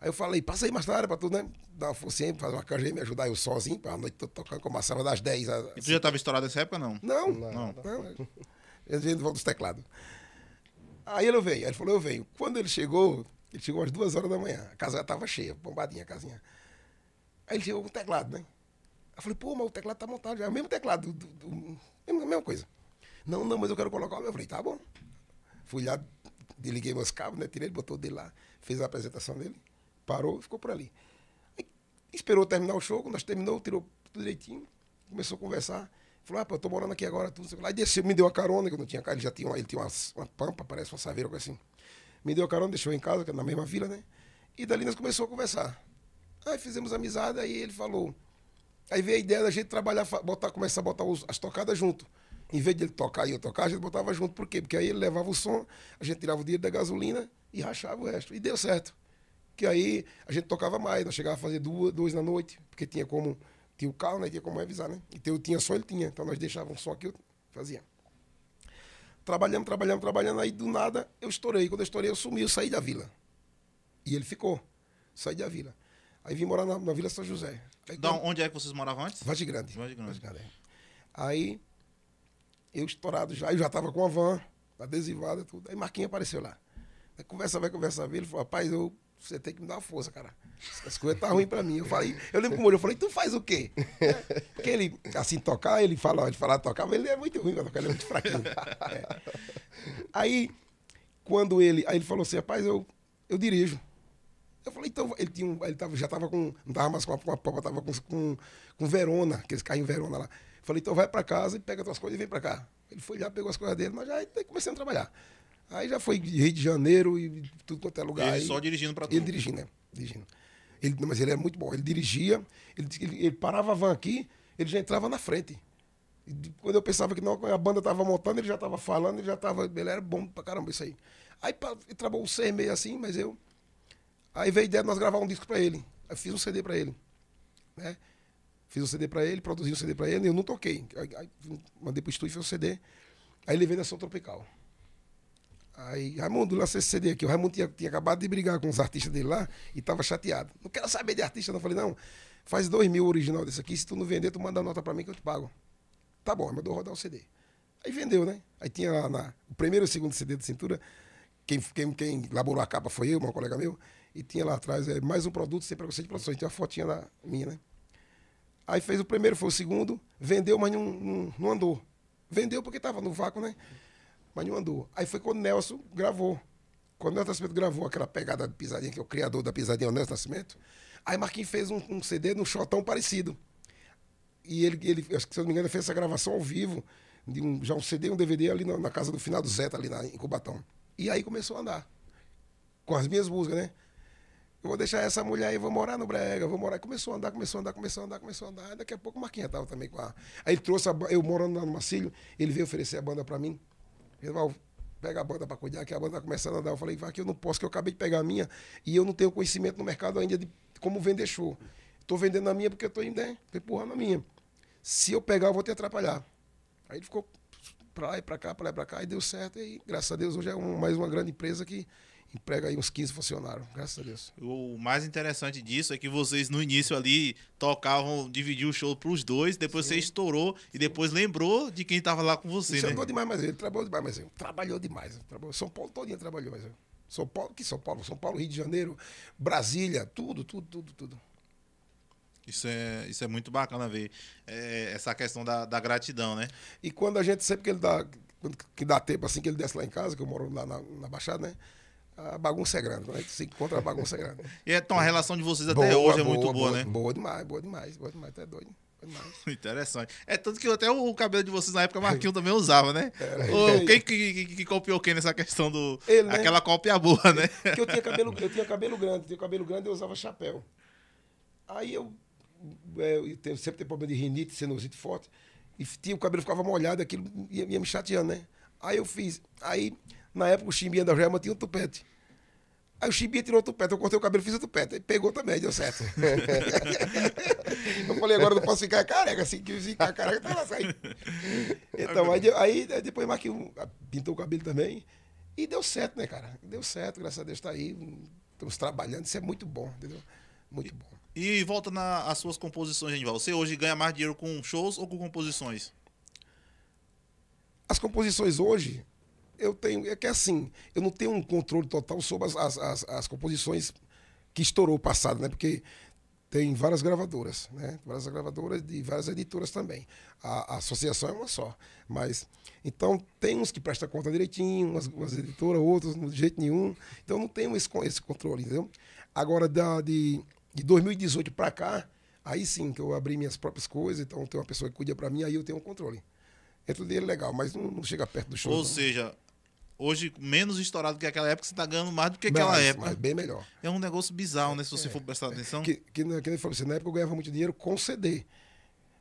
Aí eu falei, passa aí mais tarde pra tu, né? Dar uma forcinha, fazer uma canja aí, me ajudar eu sozinho, pra noite tô tocando, começava das 10. Às... E tu já tava estourado nessa época, não? Não, não. não. não. É, eu volta dos teclados. Aí ele veio, aí ele falou, eu venho. Quando ele chegou, ele chegou às duas horas da manhã, a casa já tava cheia, bombadinha a casinha. Aí ele chegou com o teclado, né? Eu falei, pô, mas o teclado tá montado já, é o mesmo teclado, do, do, do, a mesma coisa. Não, não, mas eu quero colocar o meu. Eu falei, tá bom. Fui lá, desliguei meus cabos, né? Tirei ele, botou dele lá, fez a apresentação dele parou, e ficou por ali. Aí, esperou terminar o show, quando nós terminou, tirou tudo direitinho, começou a conversar. Falou, ah, pô, eu tô morando aqui agora, tudo. Aí desceu, me deu a carona, que eu não tinha carro, ele já tinha, uma, ele tinha uma, uma pampa, parece uma saveira, algo assim. Me deu a carona, deixou em casa, que é na mesma vila, né? E dali nós começamos a conversar. Aí fizemos amizade, aí ele falou. Aí veio a ideia da gente trabalhar, botar, começar a botar os, as tocadas junto. Em vez de ele tocar e eu tocar, a gente botava junto. Por quê? Porque aí ele levava o som, a gente tirava o dinheiro da gasolina e rachava o resto. E deu certo que aí a gente tocava mais, nós chegava a fazer duas, duas na noite, porque tinha como. Tinha o carro, né? Tinha como revisar, né? Então eu tinha só ele tinha. Então nós deixávamos só que eu fazia. Trabalhamos, trabalhamos, trabalhando. Aí do nada eu estourei. Quando eu estourei, eu sumi, eu saí da vila. E ele ficou. Saí da vila. Aí vim morar na, na Vila São José. Aí, quando... onde é que vocês moravam antes? Vaz de Grande. Vaz de Grande. Vaz de Grande. É. Aí eu estourado já, eu já tava com a van adesivada, tudo. Aí Marquinhos apareceu lá. Aí conversa, vai, conversa, Ele falou, rapaz, eu você tem que me dar força, cara. As coisas tá ruim para mim. Eu falei, eu lembro como eu falei, tu faz o quê? Porque ele, assim, tocar, ele fala, ele fala tocar, mas ele é muito ruim pra tocar, ele é muito fraquinho. É. Aí, quando ele, aí ele falou assim, rapaz, eu, eu dirijo. Eu falei, então, ele tinha um, ele tava, já tava com, não tava mais com a, popa, tava com, com, com Verona, aqueles carrinhos Verona lá. Eu falei, então vai para casa e pega tuas coisas e vem para cá. Ele foi lá, pegou as coisas dele, mas já tá comecei a trabalhar. Aí já foi Rio de Janeiro e tudo quanto é lugar. Ele só dirigindo para tudo. Ele dirigindo, né? Dirigindo. Ele, mas ele é muito bom. Ele dirigia, ele, ele, ele, parava a van aqui, ele já entrava na frente. E quando eu pensava que não, a banda tava montando, ele já tava falando, ele já tava Ele era bom pra caramba isso aí. Aí ele trabalhou um seis meio assim, mas eu. Aí veio a ideia de nós gravar um disco para ele. Eu fiz um CD para ele. Né? Fiz um CD para ele, produzi um CD para ele, eu não toquei. Aí, aí, mandei pro estúdio e fiz um CD. Aí ele veio na São Tropical. Aí, Raimundo, lancei esse CD aqui. O Raimundo tinha, tinha, acabado de brigar com os artistas dele lá e tava chateado. Não quero saber de artista, não. falei, não, faz dois mil original desse aqui. Se tu não vender, tu manda a nota pra mim que eu te pago. Tá bom, mandou rodar o CD. Aí vendeu, né? Aí tinha lá na, o primeiro e o segundo CD de cintura. Quem, quem, quem elaborou a capa foi eu, um colega meu. E tinha lá atrás é, mais um produto sem preconceito de produção. tinha uma fotinha lá, minha, né? Aí fez o primeiro, foi o segundo. Vendeu, mas não, não, não andou. Vendeu porque tava no vácuo, né? mas não andou. Aí foi quando o Nelson gravou. Quando o Nelson Nascimento gravou aquela pegada de pisadinha, que é o criador da pisadinha, o Nelson Nascimento, aí Marquinhos fez um, um CD num shotão parecido. E ele, ele, acho que se eu não me engano, fez essa gravação ao vivo, de um, já um CD e um DVD ali na, na, casa do final do Zeta, ali na, em Cubatão. E aí começou a andar. Com as minhas músicas, né? Eu vou deixar essa mulher aí, vou morar no Brega, vou morar. Começou a andar, começou a andar, começou a andar, começou a andar. daqui a pouco o Marquinhos estava também com a. Aí ele trouxe, a, eu morando lá no Marcílio, ele veio oferecer a banda para mim. Genival, pega a banda para cuidar, que a banda tá começando a andar. Eu falei, vai que eu não posso, que eu acabei de pegar a minha e eu não tenho conhecimento no mercado ainda de como vender show. Tô vendendo a minha porque eu tô indo, né? Tô empurrando a minha. Se eu pegar, eu vou te atrapalhar. Aí ele ficou pra lá e pra cá, pra lá e pra cá, e deu certo. E graças a Deus hoje é um, mais uma grande empresa que emprega aí uns 15 funcionários, graças a Deus. O mais interessante disso é que vocês no início ali tocavam, dividiam o show para os dois, depois Sim. você estourou e depois lembrou de quem estava lá com você, Isso é né? Trabalhou demais, mas ele trabalhou demais, mas ele Trabalhou demais. Trabalhou. São Paulo todinho trabalhou, mas eu. É, São Paulo, que São Paulo? São Paulo, Rio de Janeiro, Brasília, tudo, tudo, tudo, tudo. Isso é, isso é muito bacana ver é, essa questão da, da, gratidão, né? E quando a gente sempre que ele dá, que dá tempo assim que ele desce lá em casa, que eu moro lá na, na Baixada, né? a bagunça é grande. Quando né? a gente se encontra, a bagunça é grande. [laughs] e é, então a relação de vocês até boa, hoje é boa, muito boa, boa, né? Boa demais, boa demais, boa demais, até tá doido. [laughs] Interessante. É tanto que até o cabelo de vocês na época Marquinhos também usava, né? Era, quem que, que, que, copiou quem nessa questão do. Ele, né? Aquela cópia boa, né? Porque [laughs] eu tinha cabelo, eu tinha cabelo grande, tinha cabelo grande eu usava chapéu. Aí eu, é, eu sempre tenho problema de rinite, sinusite forte. E tinha, o cabelo ficava molhado, aquilo ia, ia me chateando, né? Aí eu fiz. Aí na época, o Chimbinha da Gema tinha um tupete. Aí o Chimbinha tirou o tupete, eu cortei o cabelo, fiz o tupete. Aí pegou também, deu certo. [laughs] eu falei, agora eu não posso ficar careca, assim, que ficar careca, tá lá, sai. Então, aí, aí depois um, pintou o cabelo também. E deu certo, né, cara? Deu certo, graças a Deus tá aí. Estamos trabalhando, isso é muito bom, entendeu? Muito bom. E volta nas suas composições, Genival. Você hoje ganha mais dinheiro com shows ou com composições? As composições hoje, eu tenho. É que é assim, eu não tenho um controle total sobre as, as, as, as composições que estourou o passado, né? Porque tem várias gravadoras, né? Várias gravadoras de várias editoras também. A, a, associação é uma só. Mas, então, tem uns que prestam conta direitinho, umas, umas editoras, outras de jeito nenhum. Então, não tenho esse, esse controle, entendeu? Agora, da, de, de 2018 para cá, aí sim que eu abri minhas próprias coisas, então tem uma pessoa que cuida para mim, aí eu tenho um controle. Entra dele legal, mas não, não chega perto do show. Ou não. seja, Hoje, menos estourado que aquela época, você está ganhando mais do que aquela época. Mas bem melhor. É um negócio bizarro, né? Se você é, for prestar atenção. Que, que, né, que ele falou assim, na época eu ganhava muito dinheiro com CD.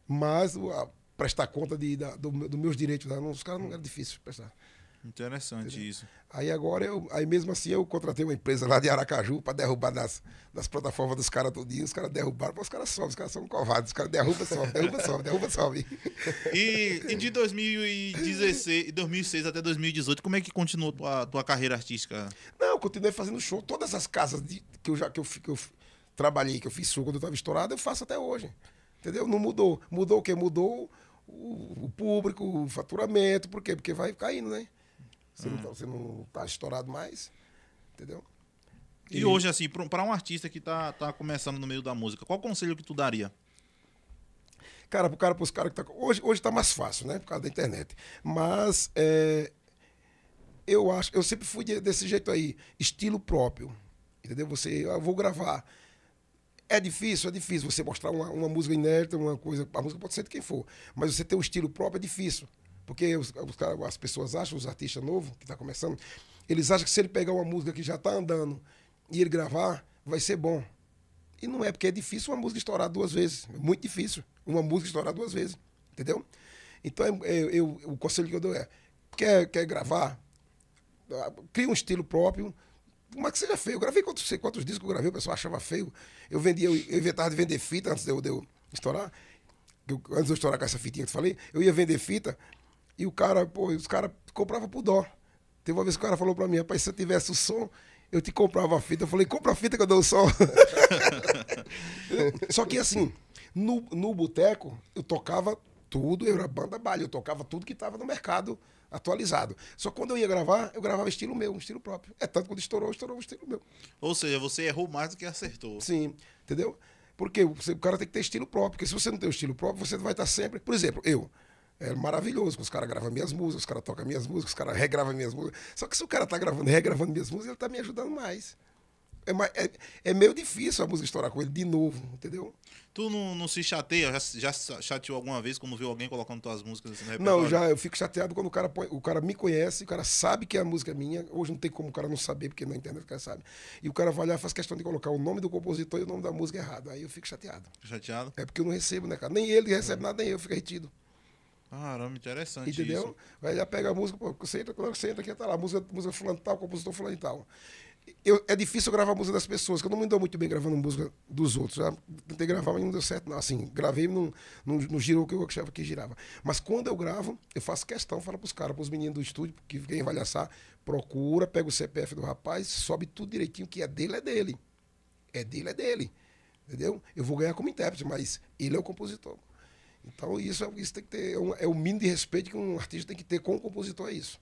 Mas a, prestar conta do, dos meus direitos, não os caras não era difícil prestar. Interessante Entendeu? isso. Aí agora eu, aí mesmo assim eu contratei uma empresa lá de Aracaju para derrubar nas, nas plataformas dos caras todinho, os caras derrubaram, mas os caras sobem, os caras são covardes, os caras derrubam, sobe, derruba, sobe, derruba, sobe. E, e de 2016, 2006 até 2018, como é que continuou tua tua carreira artística? Não, eu continuei fazendo show, todas as casas de, que eu já que eu, que eu trabalhei, que eu fiz show quando eu estava estourado, eu faço até hoje. Entendeu? Não mudou. Mudou o quê? Mudou o, o público, o faturamento, por quê? Porque vai caindo, né? Você, hum. não, tá, você não tá estourado mais, entendeu? E, e hoje, assim, para um artista que tá, tá começando no meio da música, qual conselho que tu daria? Cara, pro cara, pros caras que tá. Hoje, hoje tá mais fácil, né? Por causa da internet. Mas é, eu acho, eu sempre fui desse jeito aí, estilo próprio. Entendeu? Você, ah, eu vou gravar. É difícil, é difícil você mostrar uma, uma música inédita, uma coisa. A música pode ser de quem for. Mas você ter um estilo próprio é difícil. Porque os, os as pessoas acham, os artistas novos que está começando, eles acham que se ele pegar uma música que já está andando e ele gravar, vai ser bom. E não é, porque é difícil uma música estourar duas vezes. É muito difícil uma música estourar duas vezes. Entendeu? Então, eu, é, é, eu, o conselho que eu dou é: quer, quer gravar? Ah, cria um estilo próprio. Por que seja feio. Eu gravei quantos, quantos discos eu gravei, o pessoal achava feio. Eu vendia, eu, eu inventava de vender fita antes de eu, de eu estourar. Eu, antes de eu estourar com essa fitinha que eu falei, eu ia vender fita e o cara, pô, os caras compravam por dó. Teve uma vez que o cara falou pra mim, rapaz, se eu tivesse o som, eu te comprava a fita. Eu falei, compra a fita que eu dou o som. [laughs] Só que assim, no, no boteco, eu tocava tudo, eu era banda baile, eu tocava tudo que tava no mercado atualizado. Só quando eu ia gravar, eu gravava estilo meu, um estilo próprio. É tanto quando estourou, estourou um estilo meu. Ou seja, você errou mais do que acertou. Sim, entendeu? Porque o cara tem que ter estilo próprio, porque se você não tem o estilo próprio, você vai estar sempre. Por exemplo, eu é maravilhoso, os caras gravam minhas músicas, os caras tocam minhas músicas, os caras regravam minhas músicas. Só que se o cara tá gravando e regravando minhas músicas, ele tá me ajudando mais. É, é, é, meio difícil a música estourar com ele de novo, entendeu? Tu não, não se chateia? Já, já chateou alguma vez quando viu alguém colocando tuas músicas assim no repertório? Não, já eu fico chateado quando o cara, põe, o cara me conhece, o cara sabe que a música é minha. Hoje não tem como o cara não saber, porque na internet o cara sabe. E o cara vai lá e faz questão de colocar o nome do compositor e o nome da música errado. Aí eu fico chateado. Chateado? É porque eu não recebo, né, cara? Nem ele recebe é. nada, nem eu, fico retido. Caramba, interessante Entendeu? isso. Aí já pega a música, pô, senta, quando senta aqui, tá lá, música, música fulano tal, compositor fulano tal. Eu, é difícil gravar a música das pessoas, que eu não me dou muito bem gravando música dos outros. Já tentei gravar, mas não deu certo. Não. Assim, gravei, não, não, girou o que eu achava que girava. Mas quando eu gravo, eu faço questão, falo pros caras, pros meninos do estúdio, que quem vai laçar, procura, pega o CPF do rapaz, sobe tudo direitinho, que é dele, é dele. É dele, é dele. Entendeu? Eu vou ganhar como intérprete, mas ele é o compositor. Então, isso, é, isso tem que ter, é, é o mínimo de respeito que um artista tem que ter com o compositor, é isso.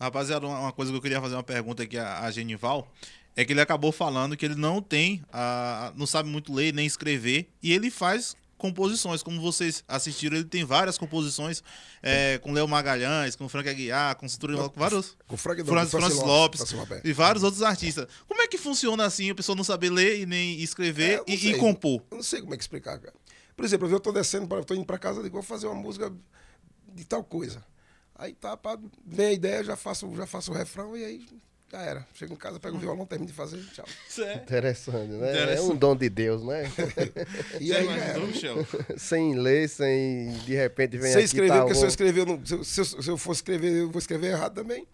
Rapaziada, uma coisa que eu queria fazer uma pergunta aqui a, a Genival é que ele acabou falando que ele não tem, a, não sabe muito ler nem escrever e ele faz composições, como vocês assistiram, ele tem várias composições é, com Léo Magalhães, com Frank Aguiar, com Cinturão, com vários. Com Frank Dom, Francis, Francis Lopes, Lopes é. e vários outros artistas. Como é que funciona assim a pessoa não saber ler e nem escrever é, e, sei, e, compor? Eu não sei como é que explicar, cara. Por exemplo, eu estou descendo, estou indo para casa, digo, vou fazer uma música de tal coisa. Aí tá, pá, vem a ideia, já faço, já faço o refrão e aí já era. Chego em casa, pego o violão, termino de fazer, tchau. É. Interessante, né? Interessante. É um dom de Deus, né? [laughs] e Você aí, imaginou, Michel? [laughs] sem ler, sem. De repente vem sem aqui. tá porque algum... se eu escrever, se, eu, se, eu, se, eu, for escrever, eu vou escrever errado também.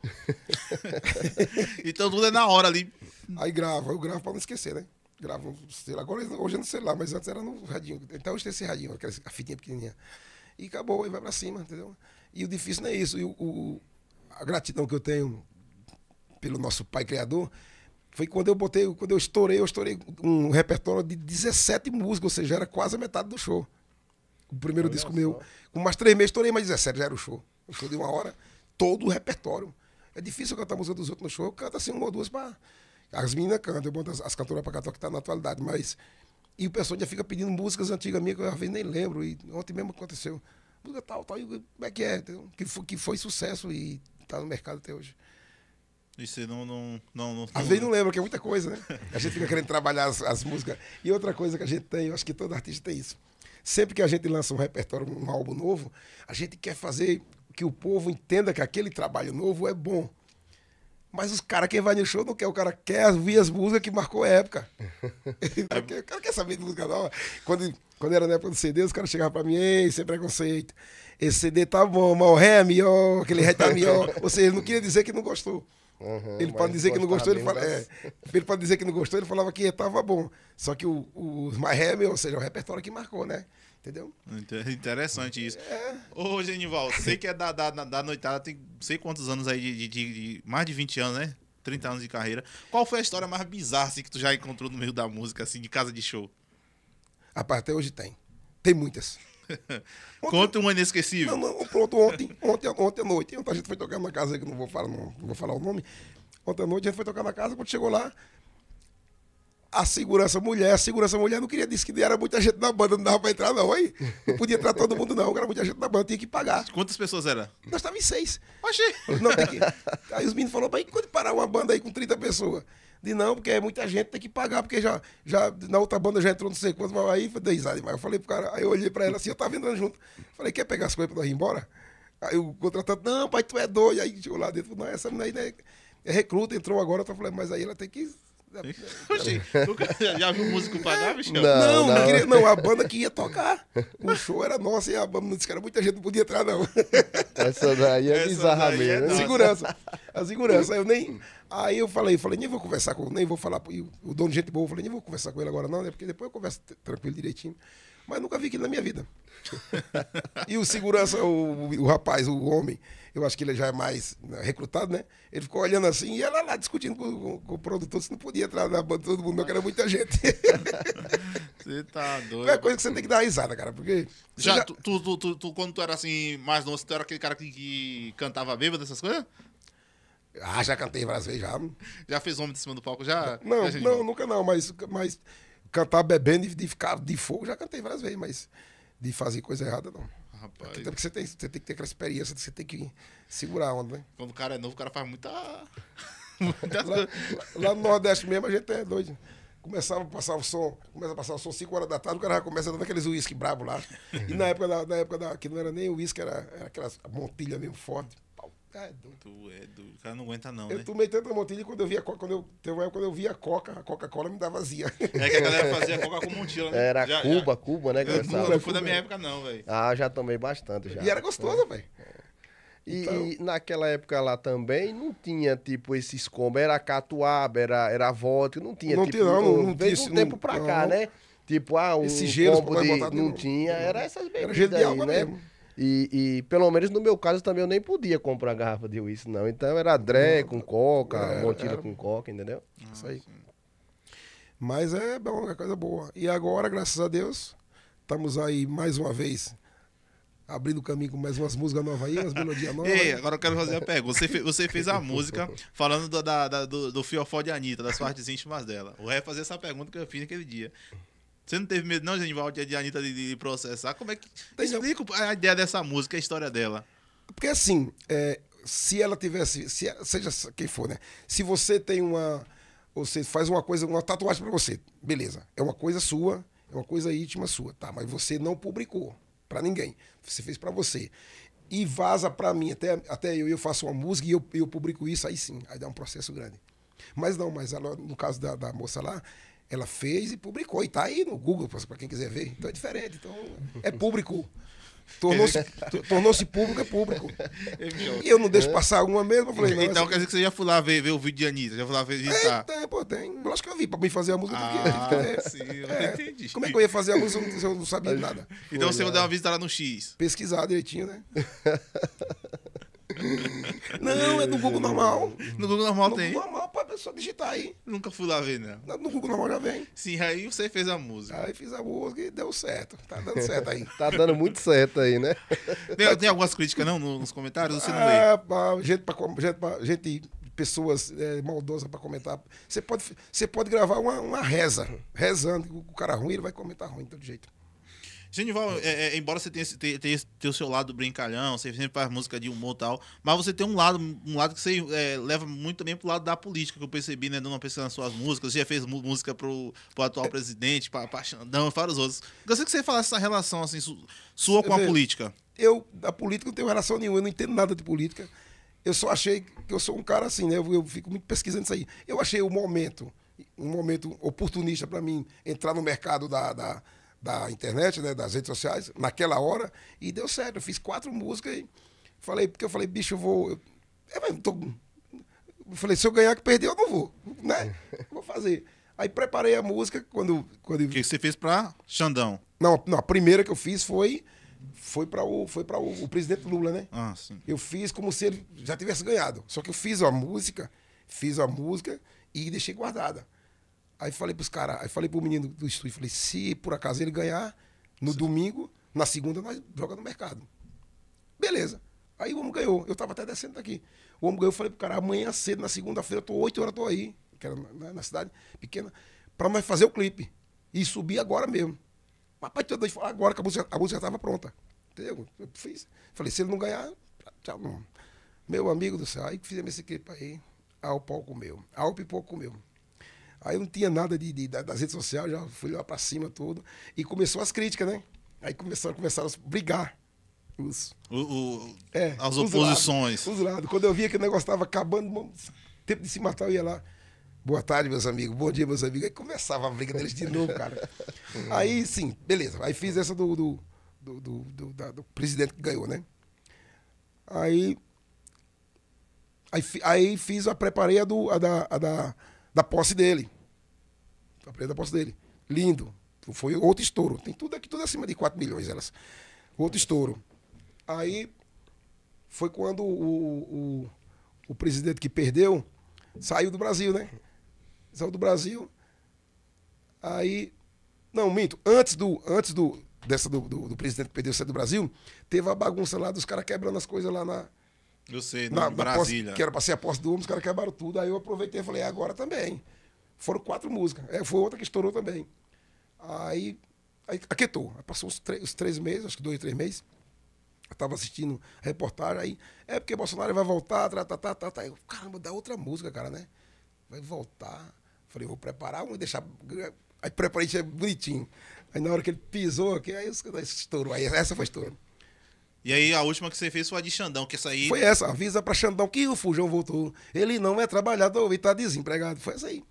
[laughs] então tudo é na hora ali. Aí gravo, eu gravo pra não esquecer, né? gravam, sei lá, agora hoje não sei lá mas antes era no radinho. Então hoje tem esse radinho, aquela a fitinha pequenininha. E acabou, e vai para cima, entendeu? E o difícil não é isso. E o, o, a gratidão que eu tenho pelo nosso Pai Criador foi quando eu botei, quando eu estourei, eu estourei um repertório de 17 músicas, ou seja, era quase a metade do show. O primeiro Olha disco só. meu, com mais três meses, estourei mais 17, já era o show. O show de uma hora, todo o repertório. É difícil cantar a música dos outros no show, eu canto assim uma ou duas para as meninas cantam, eu boto as, as cantoras para cantar que tá na atualidade, mas. E o pessoal já fica pedindo músicas antigas minhas que eu às vezes nem lembro. E ontem mesmo aconteceu. Música tal, tal, e como é que é? Então, que foi, que foi sucesso e tá no mercado até hoje. E você não. não, não, não Às vezes não lembra, que é muita coisa, né? A gente fica querendo trabalhar as, as, músicas. E outra coisa que a gente tem, eu acho que todo artista tem isso. Sempre que a gente lança um repertório, um álbum novo, a gente quer fazer que o povo entenda que aquele trabalho novo é bom. Mas os caras que vai no show não quer, o cara quer ouvir as músicas que marcou a época. o, cara, quer saber de música nova. Quando, quando era na época do CD, os caras chegavam pra mim, ei, sem preconceito. Esse CD tá bom, mas o ré é melhor, aquele ré tá melhor. [laughs] Ou seja, ele não queria dizer que não gostou. Uhum, ele pode dizer que não gostou, ele, fala, é, ele pode dizer que não gostou, ele falava que estava bom. Só que o, o My Hammer, é ou seja, o repertório que marcou, né? Entendeu? Interessante isso. É. Ô, Genival, sei que é da, da, da noitada, tem sei quantos anos aí, de, de, de, mais de 20 anos, né? 30 anos de carreira. Qual foi a história mais bizarra assim, que tu já encontrou no meio da música, assim, de casa de show? Rapaz, até hoje tem. Tem muitas. Ontem, [laughs] Conta uma inesquecível. Não, não, pronto, ontem, ontem, ontem à noite, ontem a gente foi tocar numa casa que não vou falar, não, não vou falar o nome. Ontem à noite a gente foi tocar na casa, quando chegou lá, a segurança mulher, a segurança mulher não queria dizer que era muita gente na banda, não dava pra entrar, não, aí. Não podia entrar todo mundo, não. Era muita gente na banda, tinha que pagar. Quantas pessoas era? Nós estávamos em seis. achei Não, tem que... Aí os meninos falaram, mas quando parar uma banda aí com 30 pessoas? De não, porque é muita gente, tem que pagar, porque já, já na outra banda já entrou não sei quantos, mas aí foi risada demais. Eu falei pro cara, aí eu olhei pra ela assim, eu tava entrando junto. Falei, quer pegar as coisas pra nós ir embora? Aí o contratante, não, pai, tu é doido. Aí chegou lá dentro, não, essa menina aí né, é recruta, entrou agora. Eu falei, mas aí ela tem que [laughs] Oxi, [laughs] já viu músico pagar, bicho? Não, não, não. Não, queria, não, a banda que ia tocar. [laughs] O show era nosso e a banda disse que era muita gente, não podia entrar, não. Essa daí é bizarra é mesmo. segurança. A segurança. Eu nem. Aí eu falei, falei, nem vou conversar com nem vou falar. o dono de gente boa, eu falei, nem vou conversar com ele agora, não, né? Porque depois eu converso tranquilo direitinho. Mas nunca vi aquilo na minha vida. e o segurança, o, o rapaz, o homem eu acho que ele já é mais né, recrutado, né? Ele ficou olhando assim e ela lá discutindo com, com, com o produtor se não podia entrar na banda todo mundo, não, que era muita gente. [laughs] Você tá doido. É coisa que você tem que dar risada, cara, porque. Já, já... Tu, tu, tu, tu, quando tu era assim, mais novo, tu era aquele cara que, que cantava bêbado, essas coisas? Ah, já cantei várias vezes já. Já fez homem de cima do palco? Já? Não, já não, nunca não, mas, mas cantar bebendo e de ficar de fogo, já cantei várias vezes, mas de fazer coisa errada não rapaz. Aqui, então, porque você tem, você tem que ter aquela experiência, você tem que segurar a onda, né? Quando o cara é novo, o cara faz muita. [laughs] muita... lá, lá, no Nordeste mesmo, a gente é doido. Começava a passar o som, começa a passar o som 5 horas da tarde, o cara já começa dando aqueles uísque bravos lá. E na uhum. época, da, na época da, que não era nem uísque, era, era aquelas montilha meio forte. Tá é doido. Tu é doido. O cara não aguenta, não. Eu né? tomei tanta montilha quando eu via Coca. Quando eu, quando eu via Coca, a Coca-Cola me dava vazia. É que a galera [laughs] fazia Coca com montilha, né? Era já, Cuba, já. Cuba, né? É, eu, não, não foi da minha época, não, velho. Ah, já tomei bastante já. E era gostoso, é. velho. E, então... e, naquela época lá também não tinha tipo esse escombo, era catuaba, era, era vodka, não tinha não tipo. Tinha, não, não, não veio um tempo pra não, cá, né? Tipo, ah, um Esse gelo combo de, não, não tinha, era essas bebidas era aí, de alma né? Mesmo. E, e, pelo menos no meu caso também eu nem podia comprar garrafa de uísque, não. Então era dré com coca, é, com coca, entendeu? Ah, Isso aí. Sim. Mas é uma é coisa boa. E agora, graças a Deus, estamos aí mais uma vez abrindo o caminho com mais umas músicas novas aí, umas melodias [laughs] novas. Ei, agora eu quero fazer a pergunta. Você, você fez a música falando do, da, da, do, do fiofó de Anitta, das partes íntimas dela. O ré é fazer essa pergunta que eu fiz naquele dia. Você não teve medo, não, Genivaldo, de Anitta de, de processar? Como é que. É. Explica a ideia dessa música, a história dela. Porque assim, é, se ela tivesse. Se, seja quem for, né? Se você tem uma. Você faz uma coisa, uma tatuagem para você, beleza. É uma coisa sua, é uma coisa íntima sua, tá? Mas você não publicou para ninguém. Você fez para você. E vaza para mim, até, até eu, eu faço uma música e eu, eu publico isso, aí sim, aí dá um processo grande. Mas não, mas ela, no caso da, da moça lá, ela fez e publicou. E está aí no Google, para quem quiser ver. Então é diferente. Então é público. Tornou-se [laughs] tornou público, é público. É e eu não deixo passar alguma mesmo. Eu falei, então não, então assim... quer dizer que você já foi lá ver, ver o vídeo de Anitta? Já foi lá ver visitar? É, tem, pô, tem. Eu acho que eu vi, pra mim fazer a música. Ah, porque, é, sim, eu é. entendi. Como é que eu ia fazer a música se eu não sabia nada? Então foi você lá. deu uma lá no X. Pesquisar direitinho, né? [laughs] Não, é no Google normal. No Google normal no tem. Google normal, pode só digitar aí. Nunca fui lá ver, não. No Google normal já vem. Sim, aí você fez a música. Aí fiz a música e deu certo. Tá dando certo aí. tá dando muito certo aí, né? Tem, tem algumas críticas, não, nos comentários? Você não leu? Ah, lê? Ah, gente, pra, gente, pra, gente pessoas é, maldosas para comentar. Você pode, você pode gravar uma, uma reza, rezando. O cara é ruim, ele vai comentar ruim de todo jeito. Genival, é, é, embora você tenha, tenha, tenha, tenha, o seu lado brincalhão, você sempre faz música de humor e tal, mas você tem um lado, um lado que você é, leva muito também pro lado da política, que eu percebi, né? Dando uma pesquisa nas suas músicas, você já fez música pro, pro atual presidente, pra, pra Xandão e para os outros. Gostaria que você falasse essa relação, assim, sua com a política. Eu, a política, não tenho relação nenhuma, eu não entendo nada de política. Eu só achei que eu sou um cara assim, né? Eu, eu fico muito pesquisando isso aí. Eu achei o momento, um momento oportunista para mim entrar no mercado da, da da internet, né, das redes sociais, naquela hora, e deu certo. Eu fiz quatro músicas e falei, porque eu falei, bicho, eu vou. Eu, é, eu, tô, eu falei, se eu ganhar que perder, eu não vou. Né? [laughs] Vou fazer. Aí preparei a música quando. quando... O que você fez pra Xandão? Não, não, a primeira que eu fiz foi. Foi para o, foi pra o, o presidente Lula, né? Ah, sim. Eu fiz como se ele já tivesse ganhado. Só que eu fiz a música, fiz a música e deixei guardada. Aí falei pros caras, aí falei pro menino do estúdio, falei, se por acaso ele ganhar, no Sim. domingo, na segunda nós joga no mercado. Beleza. Aí o homem ganhou. Eu tava até descendo daqui. O homem ganhou, eu falei pro cara, amanhã cedo, na segunda-feira, eu tô 8 horas, tô aí, que era na, né, na cidade pequena, pra nós fazer o clipe. E subir agora mesmo. Papai, toda vez, agora que a música, a música já tava pronta. Entendeu? Eu fiz. Falei, se ele não ganhar, tchau, não. Meu amigo do céu, aí fizemos esse clipe aí. Ao palco meu, ao pipoco meu. Aí não tinha nada de, de das redes sociais, já fui lá para cima tudo. E começou as críticas, né? Aí começaram, começaram a brigar. Os, o, o, é, as oposições. Os lados, os lados. Quando eu via que o negócio estava acabando, tempo de se matar, eu ia lá. Boa tarde, meus amigos. Bom dia, meus amigos. Aí começava a briga deles de novo, cara. [laughs] Aí sim, beleza. Aí fiz essa do, do, do, do, do, da, do presidente que ganhou, né? Aí. Aí, aí fiz, a, preparei a, do, a da, a da, da posse dele. Comprei da posse dele. Lindo. Foi outro estouro. Tem tudo aqui, tudo acima de 4 milhões elas. Outro estouro. Aí foi quando o, o, o presidente que perdeu saiu do Brasil, né? Saiu do Brasil. Aí. Não, minto. Antes do. Antes do dessa do, do, do presidente que perdeu sair do Brasil, teve a bagunça lá dos caras quebrando as coisas lá na. Eu sei, na, na Brasília. Posse, que era pra ser a posse do homem, os caras quebraram tudo. Aí eu aproveitei e falei, é agora também. Foram quatro músicas. É, foi outra que estourou também. Aí, aí aquietou. Aí passou os, os três meses, acho que dois, três meses. Eu tava assistindo reportagem aí. É porque Bolsonaro vai voltar, tá, tá, tá, tá. tá. Eu, caramba, dá outra música, cara, né? Vai voltar. Falei, vou preparar, vou deixar. Aí preparei tinha bonitinho. Aí na hora que ele pisou aqui, aí estourou. Aí essa foi estourou. E aí a última que você fez foi a de Xandão, que essa aí. Foi essa, avisa pra Xandão que o Fujão voltou. Ele não é trabalhador e tá desempregado. Foi essa aí.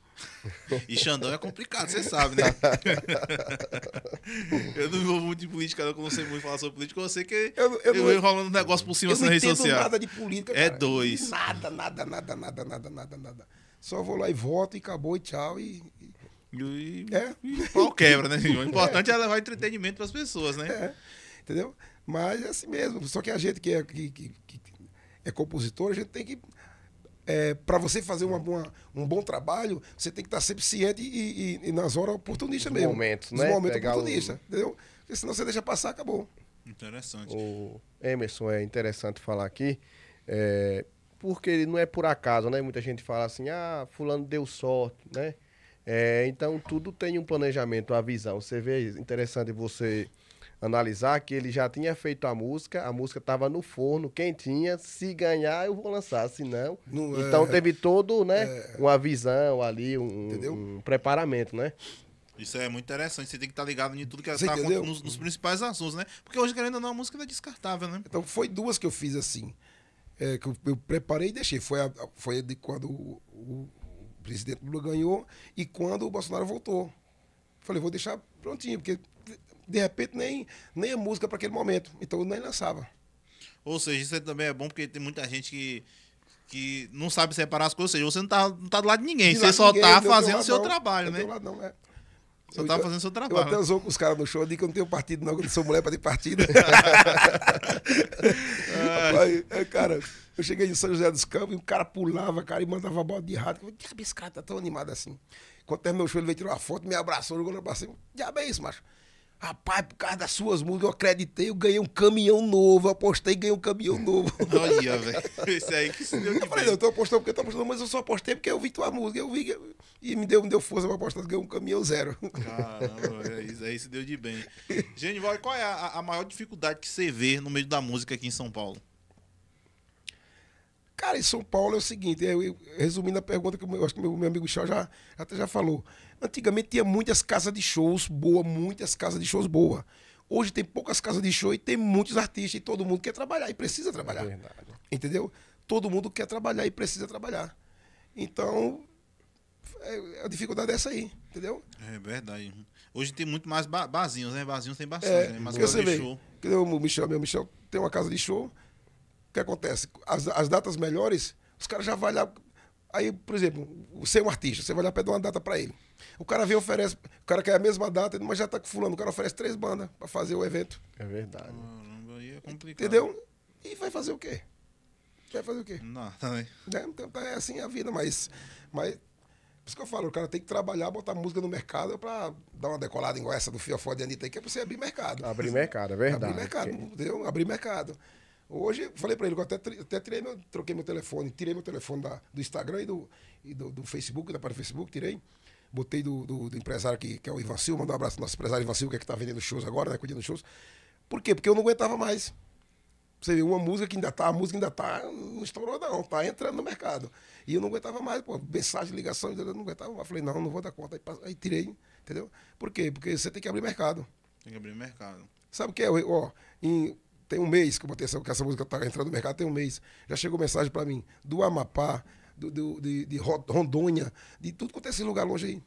E Xandão é complicado, você sabe, né? [laughs] eu não vou muito de política, não, como você muito falar sobre política, eu sei que eu, eu, eu, enrolando um negócio por cima das na rede social. Eu não nada de política, É cara. dois. Nada, nada, nada, nada, nada, nada, nada. Só vou lá e voto, e acabou, e tchau, e... E, é. e pau quebra, né? O importante é, é levar entretenimento para as pessoas, né? É. Entendeu? Mas é assim mesmo. Só que a gente que é, que, que, que é compositor, a gente tem que é, para você fazer uma, uma, um bom trabalho, você tem que estar tá sempre ciente e, e, e nas horas oportunista Os mesmo. Momentos, Os né? momentos oportunistas oportunista, o... entendeu? Porque senão você deixa passar, acabou. Interessante. O Emerson, é interessante falar aqui, é, porque não é por acaso, né? Muita gente fala assim, ah, fulano deu sorte, né? É, então tudo tem um planejamento, uma visão. Você vê interessante você analisar que ele já tinha feito a música, a música estava no forno, quentinha, se ganhar eu vou lançar, se não... não é, então é, teve todo, né, é, uma visão ali, um, um, preparamento, né? Isso é muito interessante, você tem que estar tá ligado em tudo que está acontecendo nos, nos, principais assuntos, né? Porque hoje, querendo ou não, a música é descartável, né? Então foi duas que eu fiz assim, é, que eu, eu, preparei e deixei. Foi, a, foi de quando o, o presidente Lula ganhou e quando o Bolsonaro voltou. Falei, vou deixar prontinho, porque de repente nem, nem a música para aquele momento. Então eu nem lançava. Ou seja, isso também é bom porque tem muita gente que, que não sabe separar as coisas. Ou seja, você não tá, não tá do lado de ninguém, de você só ninguém, tá fazendo o seu não, trabalho, né? Lado não, é. Só tá eu, tá fazendo seu trabalho. Eu até usou com os caras no show, eu digo que eu não tenho partido, não, que eu sou mulher para ter partido. [laughs] [laughs] Rapaz, é, cara, eu cheguei em São José dos Campos e o cara pulava, cara, e mandava bola de rato. Que diabo, esse cara tá tão animado assim. Quando terminou o show, ele veio tirar uma foto, me abraçou, jogou lá pra cima. Diabo é isso, macho. Rapaz, por causa das suas músicas, eu acreditei, eu ganhei um caminhão novo, eu apostei e ganhei um caminhão novo. [laughs] Olha, velho. Isso aí que se deu de Eu falei, não, eu tô apostando porque eu tô apostando, mas eu só apostei porque eu vi tua música, eu vi e me deu, me deu força pra apostar, ganhei um caminhão zero. Caramba, isso aí se deu de bem. gente qual é a, a maior dificuldade que você vê no meio da música aqui em São Paulo? Cara, em São Paulo é o seguinte, eu, eu, resumindo a pergunta que eu, eu acho que meu, meu amigo Chá já, até já falou. Antigamente tinha muitas casas de shows boa, muitas casas de shows boa. Hoje tem poucas casas de show e tem muitos artistas e todo mundo quer trabalhar e precisa trabalhar. É entendeu? Todo mundo quer trabalhar e precisa trabalhar. Então, é, a dificuldade é essa aí, entendeu? É verdade. Hoje tem muito mais ba barzinhos, né? Barzinhos tem bastante, é, né? Mas você vê, show. o Michel, meu Michel tem uma casa de show. O que acontece? As, as datas melhores, os caras já vão lá. Aí, por exemplo, você é um artista, você vai lá pedir uma data para ele. O cara vem oferece. O cara quer a mesma data, mas já tá com fulano. O cara oferece três bandas pra fazer o evento. É verdade. Caramba, aí é complicado. Entendeu? E vai fazer o quê? Vai fazer o quê? Não, também. É, é assim a vida, mas. mas por isso que eu falo, o cara tem que trabalhar, botar música no mercado pra dar uma decolada igual essa do Fiofó de Anitta aí, que é pra você abrir mercado. Abrir mercado, é verdade. Abrir mercado, que... entendeu? Abrir mercado. Hoje, falei pra ele que eu até, até tirei meu, troquei meu telefone, tirei meu telefone da, do Instagram e do, e do, do Facebook, da parte do Facebook, tirei. Botei do, do, do empresário aqui, que é o Silva, mandou um abraço pro nosso empresário Silva, que é que tá vendendo shows agora, né? Cuidando shows. Por quê? Porque eu não aguentava mais. Você vê, uma música que ainda tá, a música ainda tá, não estourou não, tá entrando no mercado. E eu não aguentava mais, pô, mensagem, ligação, eu não aguentava mais. Falei, não, não vou dar conta. Aí, aí tirei, entendeu? Por quê? Porque você tem que abrir mercado. Tem que abrir mercado. Sabe o que é? Ó, em, tem um mês que eu botei essa, que essa música tá entrando no mercado, tem um mês. Já chegou mensagem para mim, do Amapá, do, do de, de, Rondônia, de tudo quanto é esse lugar longe aí.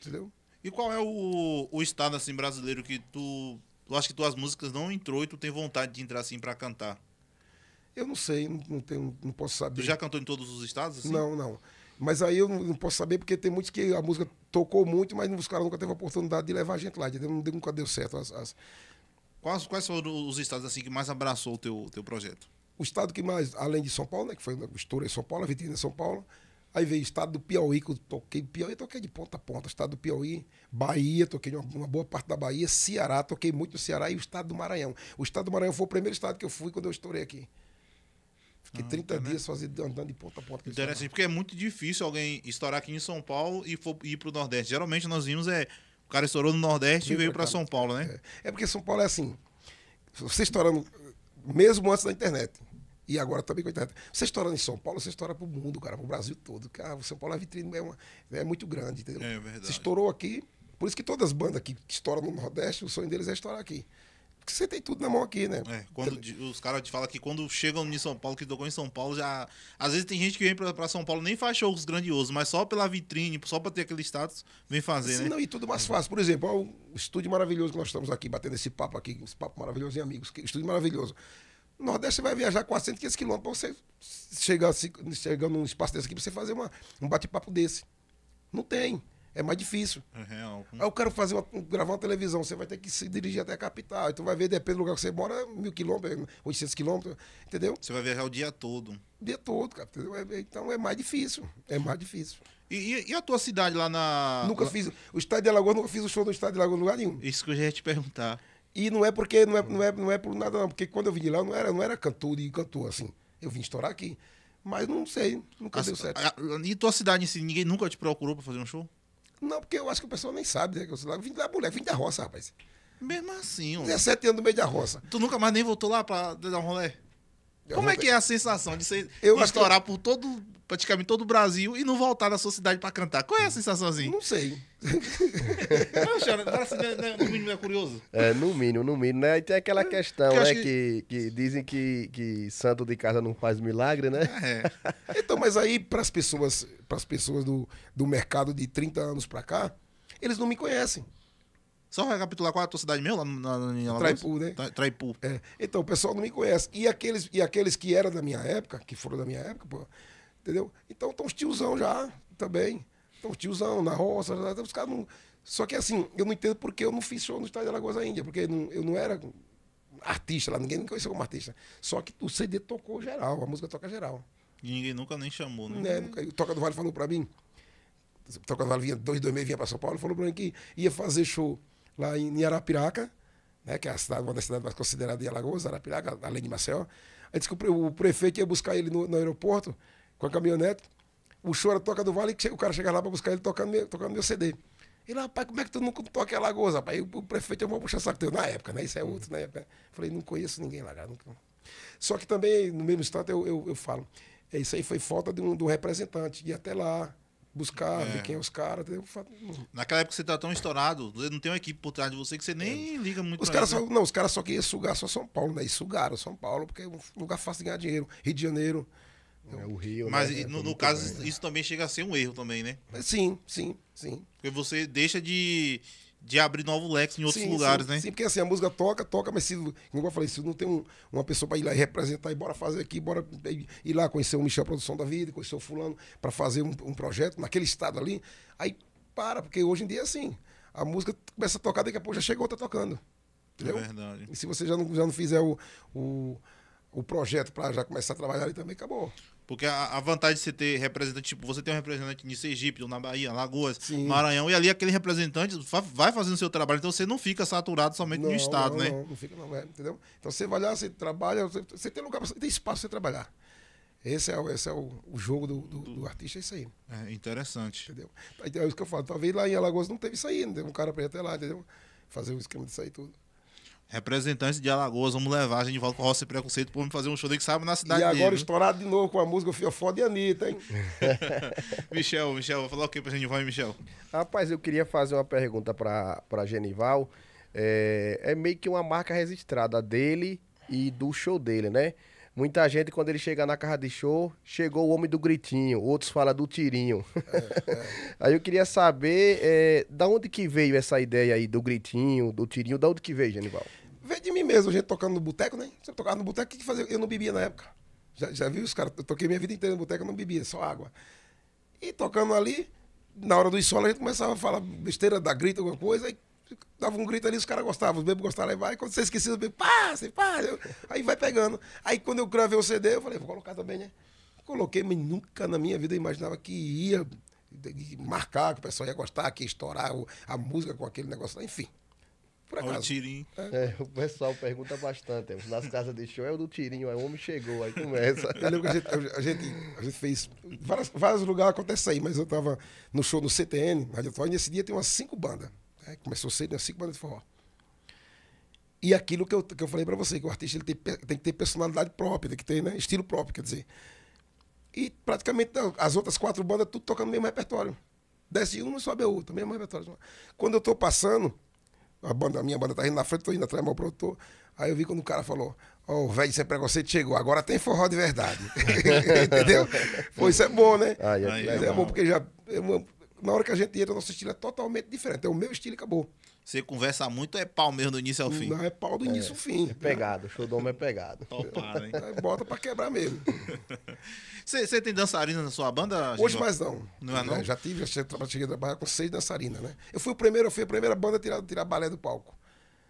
Entendeu? E qual é o, o estado assim brasileiro que tu, tu acha que tuas músicas não entrou e tu tem vontade de entrar assim para cantar? Eu não sei, não, não, tenho, não posso saber. Tu já cantou em todos os estados? Assim? Não, não. Mas aí eu não posso saber, porque tem muitos que a música tocou muito, mas os caras nunca teve a oportunidade de levar a gente lá. Entendeu? Nunca deu certo. As, as... Quais, quais foram os estados assim que mais abraçou o teu, teu projeto? O estado que mais, além de São Paulo, né, que foi onde né, costura em São Paulo, a vitrine em São Paulo. Aí veio o estado do Piauí, que eu toquei Piauí, toquei de ponta a ponta. Estado do Piauí, Bahia, toquei uma, uma, boa parte da Bahia, Ceará, toquei muito no Ceará e o estado do Maranhão. O estado do Maranhão foi o primeiro estado que eu fui quando eu estourei aqui. Fiquei ah, 30 dias fazendo, andando de ponta a ponta. Interessante, porque é muito difícil alguém estourar aqui em São Paulo e for, ir para o Nordeste. Geralmente nós vimos é. O cara estourou no Nordeste e veio para é, São Paulo, né? É. é porque São Paulo é assim. Você estourando mesmo antes da internet. E agora também, coitado. Você estoura em São Paulo, você estoura pro mundo, cara, pro Brasil todo. Cara, São Paulo é vitrine, é, uma, né, é muito grande, entendeu? É verdade. Se estourou aqui. Por isso que todas as bandas que, que estouram no Nordeste, o sonho deles é estourar aqui. Porque você tem tudo na mão aqui, né? É, quando os caras te falam que quando chegam em São Paulo, que tocou em São Paulo, já. Às vezes tem gente que vem pra, pra São Paulo nem faz shows grandiosos, mas só pela vitrine, só pra ter aquele status, vem fazer, assim, né? Não, e tudo mais é. fácil. Por exemplo, ó, o estúdio maravilhoso que nós estamos aqui, batendo esse papo aqui, esse papo maravilhoso em amigos. Que, estúdio maravilhoso. Nordeste você vai viajar 400, 500 quilômetros para você chegar, assim, chegar num espaço desse aqui para você fazer uma, um bate-papo desse. Não tem. É mais difícil. É real. Aí eu quero fazer uma, gravar uma televisão, você vai ter que se dirigir até a capital. Então vai ver, depende do lugar que você mora, mil quilômetros, 800 quilômetros, entendeu? Você vai viajar o dia todo. O dia todo, cara. Entendeu? É, é, então é mais difícil. É mais difícil. E, e, e a tua cidade lá na. Nunca fiz. O estado de Alagoas, nunca fiz o show do estado de Alagoas em lugar nenhum. Isso que eu já ia te perguntar. E não é porque, não é, não é, não é por nada, não, porque quando eu vim de lá, eu não era, não era cantor de cantor, assim. Eu vim estourar aqui. Mas não sei, nunca deu certo. A, a, e tua cidade em ninguém nunca te procurou pra fazer um show? Não, porque eu acho que o pessoal nem sabe, né? Que eu lá, vim da mulher, vim da roça, rapaz. Mesmo assim, ó. 17 anos no meio da roça. Tu nunca mais nem voltou lá pra dar um rolê? Como é que é a sensação de você eu estourar eu... por todo, praticamente todo o Brasil e não voltar da sua cidade para cantar? Qual é a sensação assim? Não sei. não, parece, né, no mínimo é curioso. É, no mínimo, no mínimo, né? E tem aquela é, questão, que né? Que... Que, que... dizem que, que santo de casa não faz milagre, né? É. [laughs] então, mas aí, para as pessoas, pras pessoas do, do mercado de 30 anos para cá, eles não me conhecem. Só recapitular qual é a tua cidade mesmo? Lá na, na, Traipu, né? Traipu. É. Então, o pessoal não me conhece. E aqueles, e aqueles que eram da minha época, que foram da minha época, pô, entendeu? Então, estão os tiozão já, também. Estão os tiozão na roça, já, então os caras não... Só que assim, eu não entendo porque eu não fiz show no estádio de Alagoas ainda, porque não, eu não era artista lá, ninguém me conheceu como artista. Só que o CD tocou geral, a música toca geral. E ninguém nunca nem chamou, né? né? Nunca, o Toca do Vale falou pra mim, Toca do Vale vinha dois, dois meses, vinha pra São Paulo, falou pra mim que ia fazer show lá em Arapiraca, né, que é cidade, uma das cidades mais consideradas de Alagoas, Arapiraca, além de Maceió. Aí disse que o prefeito ia buscar ele no, no aeroporto com a caminhonete. O chora toca do vale, e o cara chega lá para buscar ele tocando meu, tocando meu CD. Ele, rapaz, como é que tu nunca toca em Alagoas, rapaz? E o prefeito é vou puxar saco teu na época, né? Isso é outro, né? Eu falei, não conheço ninguém lá, cara. Nunca. Só que também, no mesmo instante, eu, eu, eu falo. É, isso aí foi falta de um, do representante e até lá, buscar, é. ver quem é os caras. Naquela época você tá tão estourado, você não tem uma equipe por trás de você que você nem é. liga muito os caras só, né? Não, os caras só queriam sugar só São Paulo, né? E sugaram São Paulo, porque é um lugar fácil de ganhar dinheiro. Rio de Janeiro. É, o Rio, Mas né? É no, no caso, bem, isso também chega a ser um erro também, né? Sim, sim, sim. Porque você deixa de de abrir novo leque em outros sim, lugares, sim, né? Sim, porque assim, a música toca, toca, mas se, como eu falei, se não tem um, uma pessoa para ir lá e representar e bora fazer aqui, bora ir lá conhecer o Michel Produção da Vida, conhecer o fulano, para fazer um, um, projeto naquele estado ali, aí para, porque hoje em dia é assim, a música começa a tocar, daqui a pouco já chegou, tá tocando. Entendeu? É verdade. E se você já não, já não fizer o, o, o projeto para já começar a trabalhar ali também, acabou. Porque a, a, vantagem de você ter representante, tipo, você tem um representante em Sergipe, ou na Bahia, Lagoas, Sim. Maranhão, e ali aquele representante vai fazendo seu trabalho, então você não fica saturado somente não, no estado, não, né? Não, não fica não, é, entendeu? Então você vai lá, você trabalha, você, você tem lugar, você tem espaço para trabalhar. Esse é, esse é o, o jogo do, do, do, artista, é isso aí. É interessante. Entendeu? Então, é isso que eu falo, talvez lá em Alagoas não teve isso aí, não teve um cara para ir até lá, entendeu? Fazer o um esquema disso aí tudo representantes de Alagoas, vamos levar a gente volta com Roça e Preconceito para fazer um show dele que sabe na cidade E agora dele, estourado de novo com a música Foda de Anitta, hein? [laughs] Michel, Michel, vou falar o que para Genival e Michel? Rapaz, eu queria fazer uma pergunta para Genival. É, é meio que uma marca registrada dele e do show dele, né? Muita gente, quando ele chega na casa de show, chegou o homem do gritinho, outros falam do tirinho. É, [laughs] é. aí eu queria saber é, da onde que veio essa ideia aí do gritinho, do tirinho, da onde que veio, Genival? Vê de mim mesmo, a gente tocando no boteco, né? Você tocava no boteco, o que, que fazia? Eu não bebia na época. Já, já viu os caras? Eu toquei minha vida inteira no boteco, eu não bebia, só água. E tocando ali, na hora do solo, a gente começava a falar besteira, dar grito, alguma coisa, aí dava um grito ali, os caras gostavam, os bebês gostavam, aí vai, quando você esquecia, os bebês, passa, aí vai pegando. Aí quando eu gravei o CD, eu falei, vou colocar também, né? Coloquei, mas nunca na minha vida eu imaginava que ia marcar, que o pessoal ia gostar, que ia estourar a música com aquele negócio lá, enfim. Por acaso. o tirinho. É. é, o pessoal pergunta bastante. Nas casas de show é o do tirinho, aí o homem chegou, aí começa. Eu lembro que a gente, a gente, a gente fez. Várias, vários lugares acontece aí, mas eu tava no show no CTN, na Atual, e nesse dia tem umas cinco bandas. Né? Começou cedo, umas né? cinco bandas de forró. E aquilo que eu, que eu falei para você, que o artista ele tem, tem que ter personalidade própria, tem que ter né? estilo próprio, quer dizer. E praticamente as outras quatro bandas tudo tocando o mesmo repertório. Desce uma, sobe a outra, mesmo repertório. Quando eu estou passando, a banda, a minha banda tá indo na frente, tô indo atrás, meu produtor. Aí eu vi quando o cara falou, ó, oh, velho, é preconceito chegou, agora tem forró de verdade. [laughs] Entendeu? Foi, isso é bom, né? Aí, aí, é, é bom, porque já. na hora que a gente entra, nosso estilo é totalmente diferente. É o meu estilo acabou. Você conversa muito, é pau mesmo do início ao fim. Não, é pau do é. início ao é, fim. É pegado, homem é pegado. [laughs] Topado, hein? Bota pra quebrar mesmo. [laughs] Você tem dançarina na sua banda? Hoje mais não. Não é não? Já tive, já cheguei a trabalhar com seis dançarinas, né? Eu fui o primeiro, eu fui a primeira banda a tirar, tirar balé do palco.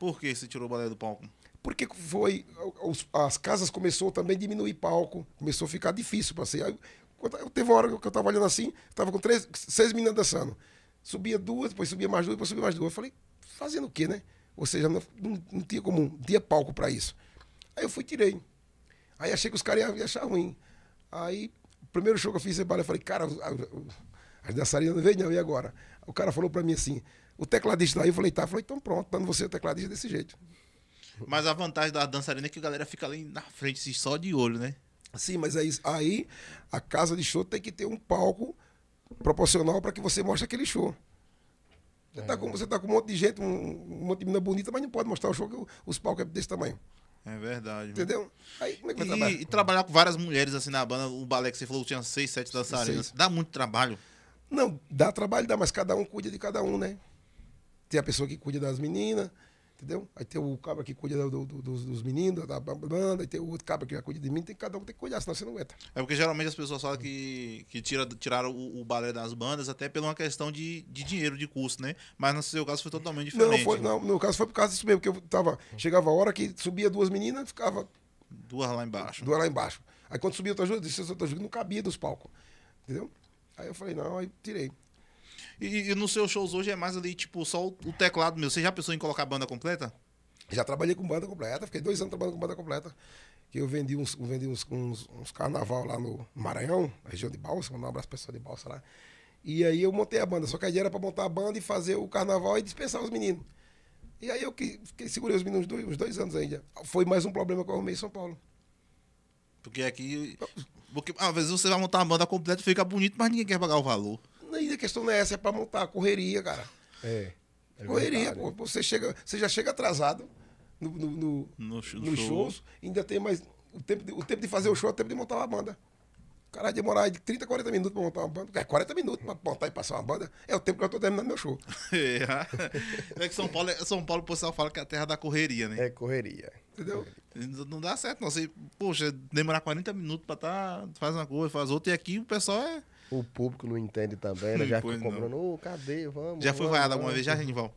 Por que você tirou balé do palco? Porque foi. Os, as casas começou também a diminuir palco, começou a ficar difícil para ser. Aí, eu, teve uma hora que eu tava olhando assim, tava com três, seis meninas dançando. Subia duas, depois subia mais duas, depois subia mais duas. Eu falei, fazendo o quê, né? Ou seja, não, não tinha como, não tinha palco para isso. Aí eu fui tirei. Aí achei que os caras iam achar ruim. Aí, o primeiro show que eu fiz eu falei, cara, as dançarinas não veio não, e agora? O cara falou para mim assim, o tecladista daí, eu falei, tá, eu falei, então pronto, dando você o tecladista desse jeito. Mas a vantagem da dançarina é que a galera fica ali na frente, assim, só de olho, né? Sim, mas aí, aí a casa de show tem que ter um palco proporcional para que você mostre aquele show. Você está é. com, você tá com um monte de gente, um, um, monte de menina bonita, mas não pode mostrar o show que os palcos é desse tamanho. É verdade. Entendeu? Aí, como é que vai e, trabalhar? E trabalhar com várias mulheres assim na banda, o balé que você falou tinha seis, sete dançarinas. Dá muito trabalho. Não, dá trabalho, dá, mas cada um cuida de cada um, né? Tem a pessoa que cuida das meninas, Entendeu? Aí tem o cabra que cuida do, do, dos, dos, meninos, da banda, aí tem o outro cabra que cuida de mim, tem cada um tem que cuidar, senão você não aguenta. É porque geralmente as pessoas falam que, que tira, tiraram o, o balé das bandas até pela uma questão de, de dinheiro, de custo, né? Mas no seu caso foi totalmente diferente. Não, foi, não no caso foi por causa disso mesmo, porque eu tava, chegava a hora que subia duas meninas, ficava. Duas lá embaixo. Duas lá embaixo. Aí quando subia outras duas, disse, outras duas, não cabia dos palcos. Entendeu? Aí eu falei, não, aí tirei. E, e nos seus shows hoje é mais ali, tipo, só o, o teclado meu. Você já pensou em colocar banda completa? Já trabalhei com banda completa, fiquei dois anos trabalhando com banda completa. Que eu vendi uns, eu vendi uns, uns, uns, carnaval lá no Maranhão, na região de Balsa, mandar um abraço pessoal de Balsa lá. E aí eu montei a banda, só que a ideia era pra montar a banda e fazer o carnaval e dispensar os meninos. E aí eu que, fiquei, segurei os meninos uns dois, uns dois anos ainda. Foi mais um problema que eu arrumei em São Paulo. Porque aqui. Porque às vezes você vai montar uma banda completa, e fica bonito, mas ninguém quer pagar o valor daí a questão não é essa, é pra montar a correria, cara. É. é correria, pô. Você, chega, você já chega atrasado no, no, no, no, show. no shows, ainda tem mais. O tempo, de, o tempo de fazer o show é o tempo de montar uma banda. Cara, demorar de 30, 40 minutos pra montar uma banda. É, 40 minutos pra montar e passar uma banda. É o tempo que eu tô terminando meu show. [laughs] é, é que São Paulo, é, São Paulo, o pessoal fala que é a terra da correria, né? É correria. Entendeu? Correria. Não dá certo, não. Você, poxa, demorar 40 minutos pra tá, faz uma coisa, faz outra. E aqui o pessoal é o público não entende também, né? Já fica comprando, ô, oh, cadê? Vamos. Já foi vaiado alguma vez, já, Genival?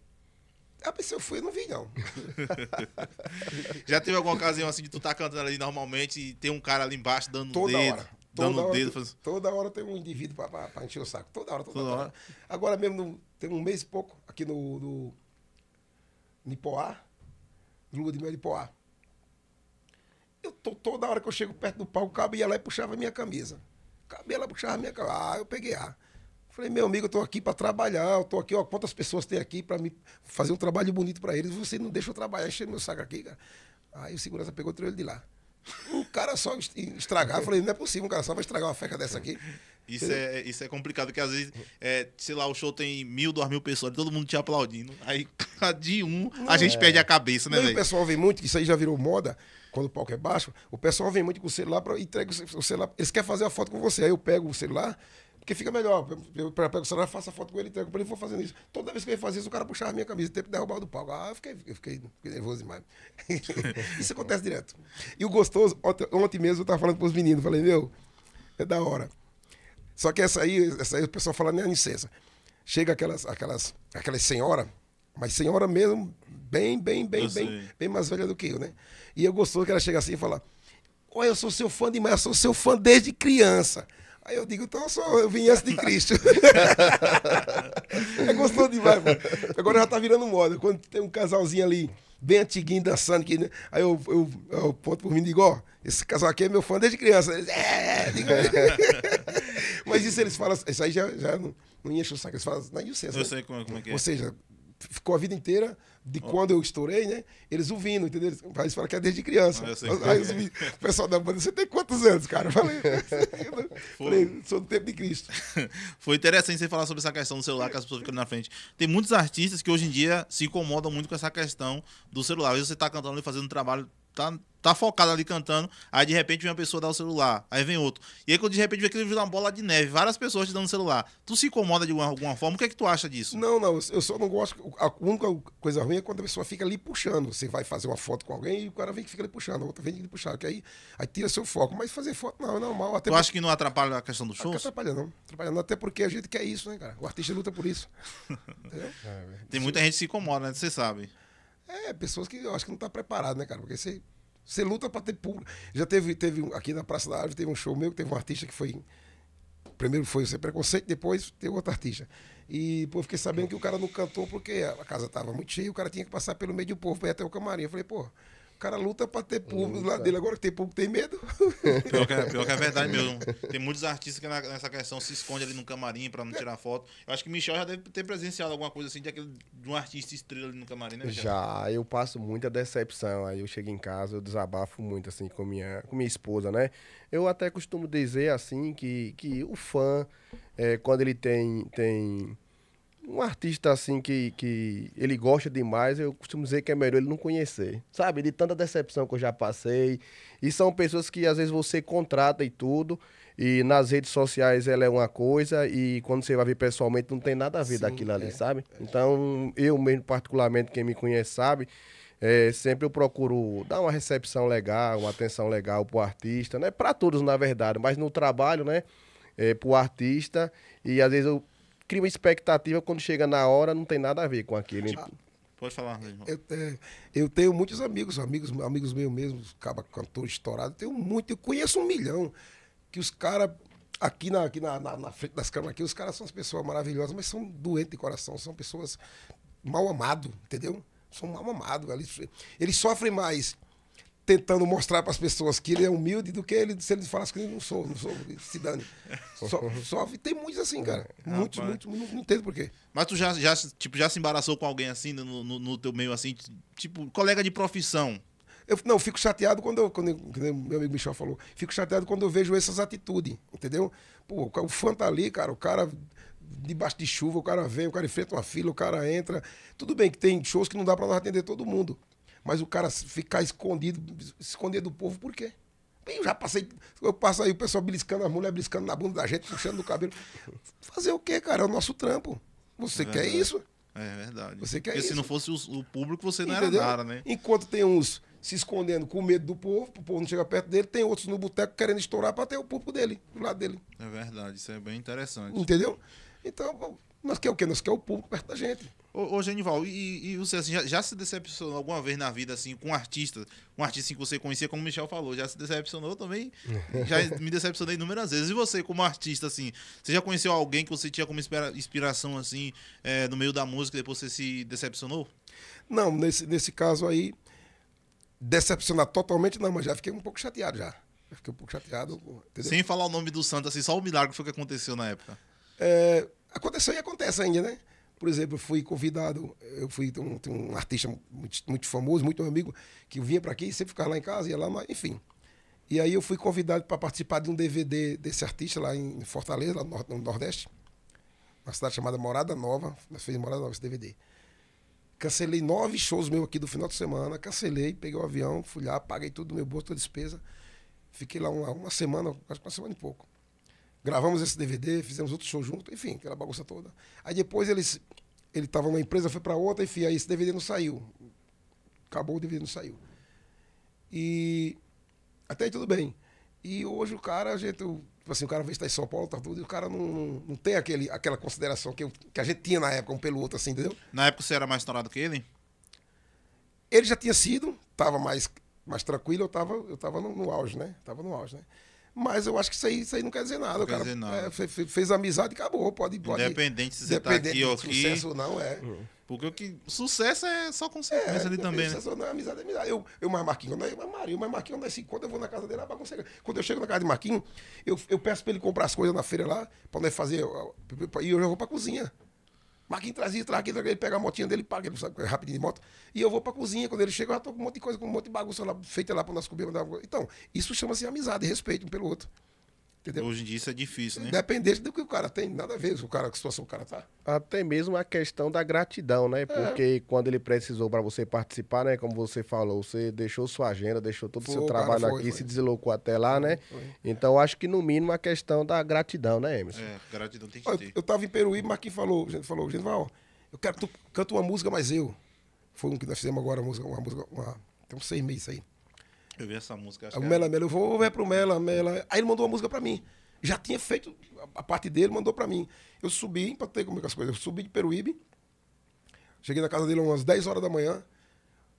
Ah, mas se eu fui, eu não vi, não. [laughs] já teve alguma ocasião assim de tu tá cantando ali normalmente e tem um cara ali embaixo dando Toda um dedo? Hora. Toda dando hora, dedo. Faz... Toda hora tem um indivíduo pra, pra, pra encher o saco. Toda hora, toda, toda hora. hora. Agora mesmo, no, tem um mês e pouco aqui no, no Nipoá, Lua de Mel de Poá. Eu tô, toda hora que eu chego perto do palco, o cabo ia lá e puxava a minha camisa. Cabela puxava minha cara Ah, eu peguei A. Falei, meu amigo, eu tô aqui para trabalhar, eu tô aqui, ó, quantas pessoas tem aqui para me fazer um trabalho bonito para eles, você não deixa eu trabalhar, enchendo meu saco aqui, cara. Aí o segurança pegou o ele de lá. o cara só estragar, eu falei, não é possível, um cara só vai estragar uma feca dessa aqui. Isso é, é, isso é complicado, porque às vezes, é, sei lá, o show tem mil, duas mil pessoas, todo mundo te aplaudindo. Aí, [laughs] de um, a é. gente perde a cabeça, né, velho? O pessoal vem muito, isso aí já virou moda, quando o palco é baixo, o pessoal vem muito com o celular para entrega o celular. Eles querem fazer a foto com você. Aí eu pego o celular, porque fica melhor. Eu pego o celular, faço a foto com ele, entrego para ele e vou fazendo isso. Toda vez que eu ia fazer isso, o cara puxava a minha camisa, tempo derrubar do palco. Ah, eu fiquei, eu fiquei, nervoso demais. [laughs] isso acontece direto. E o gostoso, ontem, ontem mesmo eu tava falando pros meninos, falei, meu, é da hora. Só que essa aí, essa aí o pessoal fala, é a licença. Chega aquelas, aquelas, aquelas senhora, mas senhora mesmo, bem, bem, bem, eu bem, sei. bem mais velha do que eu, né? E eu é gostou que ela chega assim e fala, olha, eu sou seu fã demais, eu sou seu fã desde criança. Aí eu digo, então eu sou eu vim antes de Cristo. [laughs] é gostoso demais, mano. Agora já tá virando moda. Quando tem um casalzinho ali bem antiguinho, dançando. Que, Aí eu, eu, eu ponto por mim e digo, ó, esse casal aqui é meu fã desde criança. Eles, é, é, é, digo, é". [laughs] Mas isso eles falam, isso aí já, já não, não enche o saco. Eles falam, na inocência. Eu né? sei como, como é que é. Ou seja, ficou a vida inteira de quando eu estourei, né? Eles ouvindo, entendeu? Eles falam que é desde criança. Ah, aí os, o pessoal da banda, você tem quantos anos, cara? Eu falei, [laughs] falei sou do tempo de Cristo. [laughs] Foi interessante você falar sobre essa questão do celular que as pessoas ficam na frente. Tem muitos artistas que hoje em dia se incomodam muito com essa questão do celular. Às vezes você está cantando e fazendo um trabalho, tá tá focado ali cantando, aí de repente vem uma pessoa dá o celular, aí vem outro. E aí quando de repente vem aquele vídeo uma bola de neve, várias pessoas te dando celular. Tu se incomoda de alguma, alguma forma? O que é que tu acha disso? Não, não, eu só não gosto. A única coisa ruim é quando a pessoa fica ali puxando. Você vai fazer uma foto com alguém e o cara vem que fica ali puxando, a outra vem que puxar, que aí, aí tira seu foco. Mas fazer foto não, é normal. Até tu acha que não atrapalha a questão do show? Não atrapalha, não. Atrapalha não, até porque a gente quer isso, né, cara? O artista luta por isso. [laughs] Tem muita gente que se incomoda, né? Você sabe. É, pessoas que eu acho que não tá preparado, né, cara? Porque você você luta para ter público. Já teve, teve aqui na Praça da Árvore, teve um show meu, teve um artista que foi. Primeiro foi o Ser Preconceito, depois teve outro artista. E depois fiquei sabendo que o cara não cantou porque a casa estava muito cheia, o cara tinha que passar pelo meio do povo para ir até o camarim. Eu falei, pô, o cara luta pra ter público lá dele. Agora que tem público, tem medo. [laughs] Pior que, é, pior que é [laughs] verdade mesmo. Tem muitos artistas que nessa questão se escondem ali no camarim pra não tirar foto. Eu acho que Michel já deve ter presenciado alguma coisa assim de, aquele, de um artista estrela ali no camarim, né, Michel? Já, eu passo muita decepção. Aí eu chego em casa, eu desabafo muito, assim, com minha, com minha esposa, né? Eu até costumo dizer, assim, que, que o fã, é, quando ele tem... tem um artista assim que, que ele gosta demais, eu costumo dizer que é melhor ele não conhecer, sabe? De tanta decepção que eu já passei. E são pessoas que às vezes você contrata e tudo, e nas redes sociais ela é uma coisa, e quando você vai ver pessoalmente não tem nada a ver Sim, daquilo ali, é. sabe? Então, eu mesmo, particularmente, quem me conhece sabe. É, sempre eu procuro dar uma recepção legal, uma atenção legal pro artista, né? Para todos, na verdade, mas no trabalho, né? É, pro artista. E às vezes eu cria uma expectativa quando chega na hora, não tem nada a ver com aquilo. Pode falar, Eu, é, eu, tenho muitos amigos, amigos, amigos meus mesmos, acaba cantor estourado, tenho muito, eu conheço um milhão. Que os caras, aqui, na, aqui na, na, na frente das câmeras aqui, os caras são as pessoas maravilhosas, mas são doentes de coração, são pessoas mal amado, entendeu? São mal amados. Eles, eles sofrem mais tentando mostrar para as pessoas que ele é humilde do que ele se ele falasse que ele não sou, não sou, se dane. [laughs] Só, tem muitos assim, cara. Muitos, muitos, muitos, não, entendo por quê. Mas tu já, já, tipo, já se embaraçou com alguém assim no, no, no teu meio assim, tipo, colega de profissão? Eu não, eu fico chateado quando, eu, quando eu, meu amigo Michel falou, fico chateado quando eu vejo essas atitudes, entendeu? Pô, o fã tá ali, cara, o cara debaixo de chuva, o cara vem, o cara enfrenta uma fila, o cara entra. Tudo bem que tem shows que não dá para nós atender todo mundo. Mas o cara ficar escondido, esconder do povo, por quê? Eu já passei, eu passo aí o pessoal beliscando, as mulheres beliscando na bunda da gente, puxando o cabelo. Fazer o quê, cara? É o nosso trampo. Você é quer isso? É verdade. Você quer Porque isso? se não fosse o público, você não Entendeu? era nada, né? Enquanto tem uns se escondendo com medo do povo, o povo não chega perto dele, tem outros no boteco querendo estourar para ter o público dele, do lado dele. É verdade, isso é bem interessante. Entendeu? Então, nós quer o quê? Nós quer o público perto da gente. Ô, ô Genival, e, e você assim, já, já, se decepcionou alguma vez na vida assim com um artista, um artista que você conhecia, como o Michel falou, já se decepcionou também? [laughs] já me decepcionei inúmeras vezes. E você, como artista, assim, você já conheceu alguém que você tinha como inspiração assim é, no meio da música e depois você se decepcionou? Não, nesse, nesse caso aí, decepcionar totalmente não, mas já fiquei um pouco chateado já. já fiquei um pouco chateado. Entendeu? Sem falar o nome do santo, assim, só o milagre foi que aconteceu na época. É, aconteceu e acontece ainda, né? Por exemplo, eu fui convidado, eu fui tem um, um artista muito, muito, famoso, muito meu amigo, que vinha para aqui, sempre ficava lá em casa, ia lá, mas enfim. E aí eu fui convidado para participar de um DVD desse artista lá em Fortaleza, lá no Nordeste, uma cidade chamada Morada Nova, fez Morada Nova esse DVD. Cancelei nove shows meus aqui do final de semana, cancelei, peguei o avião, fui lá, paguei tudo do meu bolso, toda despesa. Fiquei lá uma, uma semana, quase uma semana e pouco. Gravamos esse DVD, fizemos outro show junto, enfim, aquela bagunça toda. Aí depois eles, ele estava numa empresa, foi para outra, enfim, aí esse DVD não saiu. Acabou o DVD, não saiu. E até aí tudo bem. E hoje o cara, a gente, o, tipo assim, o cara vê estar tá em São Paulo, tá tudo, e o cara não, não, não tem aquele, aquela consideração que, eu, que a gente tinha na época, um pelo outro, assim, entendeu? Na época você era mais estourado que ele? Ele já tinha sido, estava mais, mais tranquilo, eu estava eu tava no, no auge, né? Tava no auge, né? Mas eu acho que isso aí, isso aí não quer dizer nada, não cara. Quer dizer nada. É, fez, fez, amizade e acabou. Pode, pode. Independente se você tá aqui ou aqui. Sucesso não é. Uhum. Porque o que. Sucesso é só consequência é, ali é, também. Né? Sucesso não é amizade, é amizade. Eu, eu mais Marquinhos, eu mais Marinho, mais Marquinhos assim quando eu vou na casa dele lá pra conseguir. Quando eu chego na casa de Marquinhos, eu, eu peço para ele comprar as coisas na feira lá, para nós fazer. E eu já vou para cozinha. Marquinhos trazia, trazia, trazia, trazia ele pega a motinha dele, paga, ele sabe, rapidinho de moto. E eu vou pra cozinha, quando ele chega, eu já tô com um monte de coisa, com um monte de bagunça lá, feita lá pra nós comer. Então, isso chama-se amizade, respeito um pelo outro. Entendeu? Hoje em dia isso é difícil, né? Independente do que o cara tem, nada a ver com o cara, com a situação que o cara tá. Até mesmo a questão da gratidão, né? É. Porque quando ele precisou para você participar, né? Como você falou, você deixou sua agenda, deixou todo o seu trabalho cara, foi, aqui, foi. se deslocou até lá, né? Foi. Então acho que no mínimo a questão da gratidão, né, Emerson? É, gratidão tem que Olha, ter. Eu tava em Peruí, mas quem falou, gente falou, gente, ó, eu quero que tu canta uma música, mas eu. Foi um que nós fizemos agora, uma música, uma música, uma, tem uns seis meses aí. Eu vi essa música. Acho o Mela é Mela, eu vou, ver pro Mela Mela. Aí ele mandou uma música pra mim. Já tinha feito a parte dele, mandou pra mim. Eu subi, empatei ter como as coisas. Eu subi de Peruíbe. Cheguei na casa dele umas 10 horas da manhã.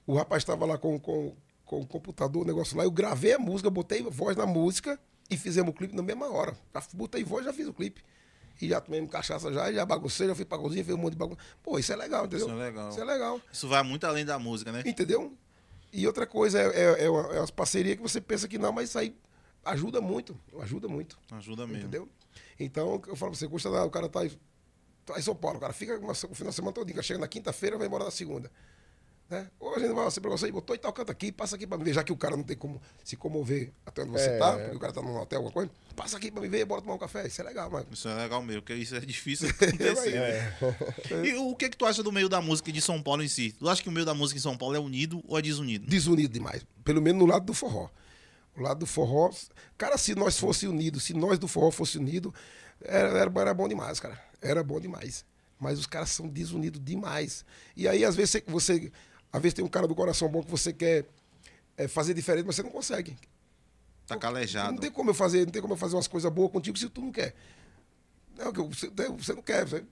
O rapaz estava lá com, com, com o computador, o negócio lá. Eu gravei a música, botei voz na música e fizemos o clipe na mesma hora. Já botei voz, já fiz o clipe. E já tomei cachaça já, já baguncei, já fui pra cozinha, fiz um monte de bagunça. Pô, isso é legal, entendeu? Isso é legal. Isso é legal. Isso vai muito além da música, né? Entendeu? E outra coisa, é, é, é, uma, é umas parcerias que você pensa que não, mas isso aí ajuda muito. Ajuda muito. Ajuda mesmo. Entendeu? Então, eu falo pra você, custa nada, o cara tá aí, tá em São Paulo, o cara fica uma, o final de semana todo dia, chega na quinta-feira, vai embora na segunda. Né? Ou a gente vai assim pra você, botou e tal, canta aqui, passa aqui pra me ver, já que o cara não tem como se comover até onde você é, tá, é. porque o cara tá num hotel, alguma coisa, passa aqui pra me ver, bora tomar um café. Isso é legal, mano. Isso é legal mesmo, porque isso é difícil [laughs] acontecer. É, né? é. E o que, que tu acha do meio da música de São Paulo em si? Tu acha que o meio da música em São Paulo é unido ou é desunido? Desunido demais. Pelo menos no lado do forró. O lado do forró. Cara, se nós fosse unidos, se nós do forró fosse unido, era, era, era bom demais, cara. Era bom demais. Mas os caras são desunidos demais. E aí, às vezes, você, você às vezes tem um cara do coração bom que você quer é, fazer diferente, mas você não consegue. Tá calejado. Não tem como eu fazer, não tem como eu fazer umas coisas boas contigo se tu não quer. Não, é você, é, você não quer. Você...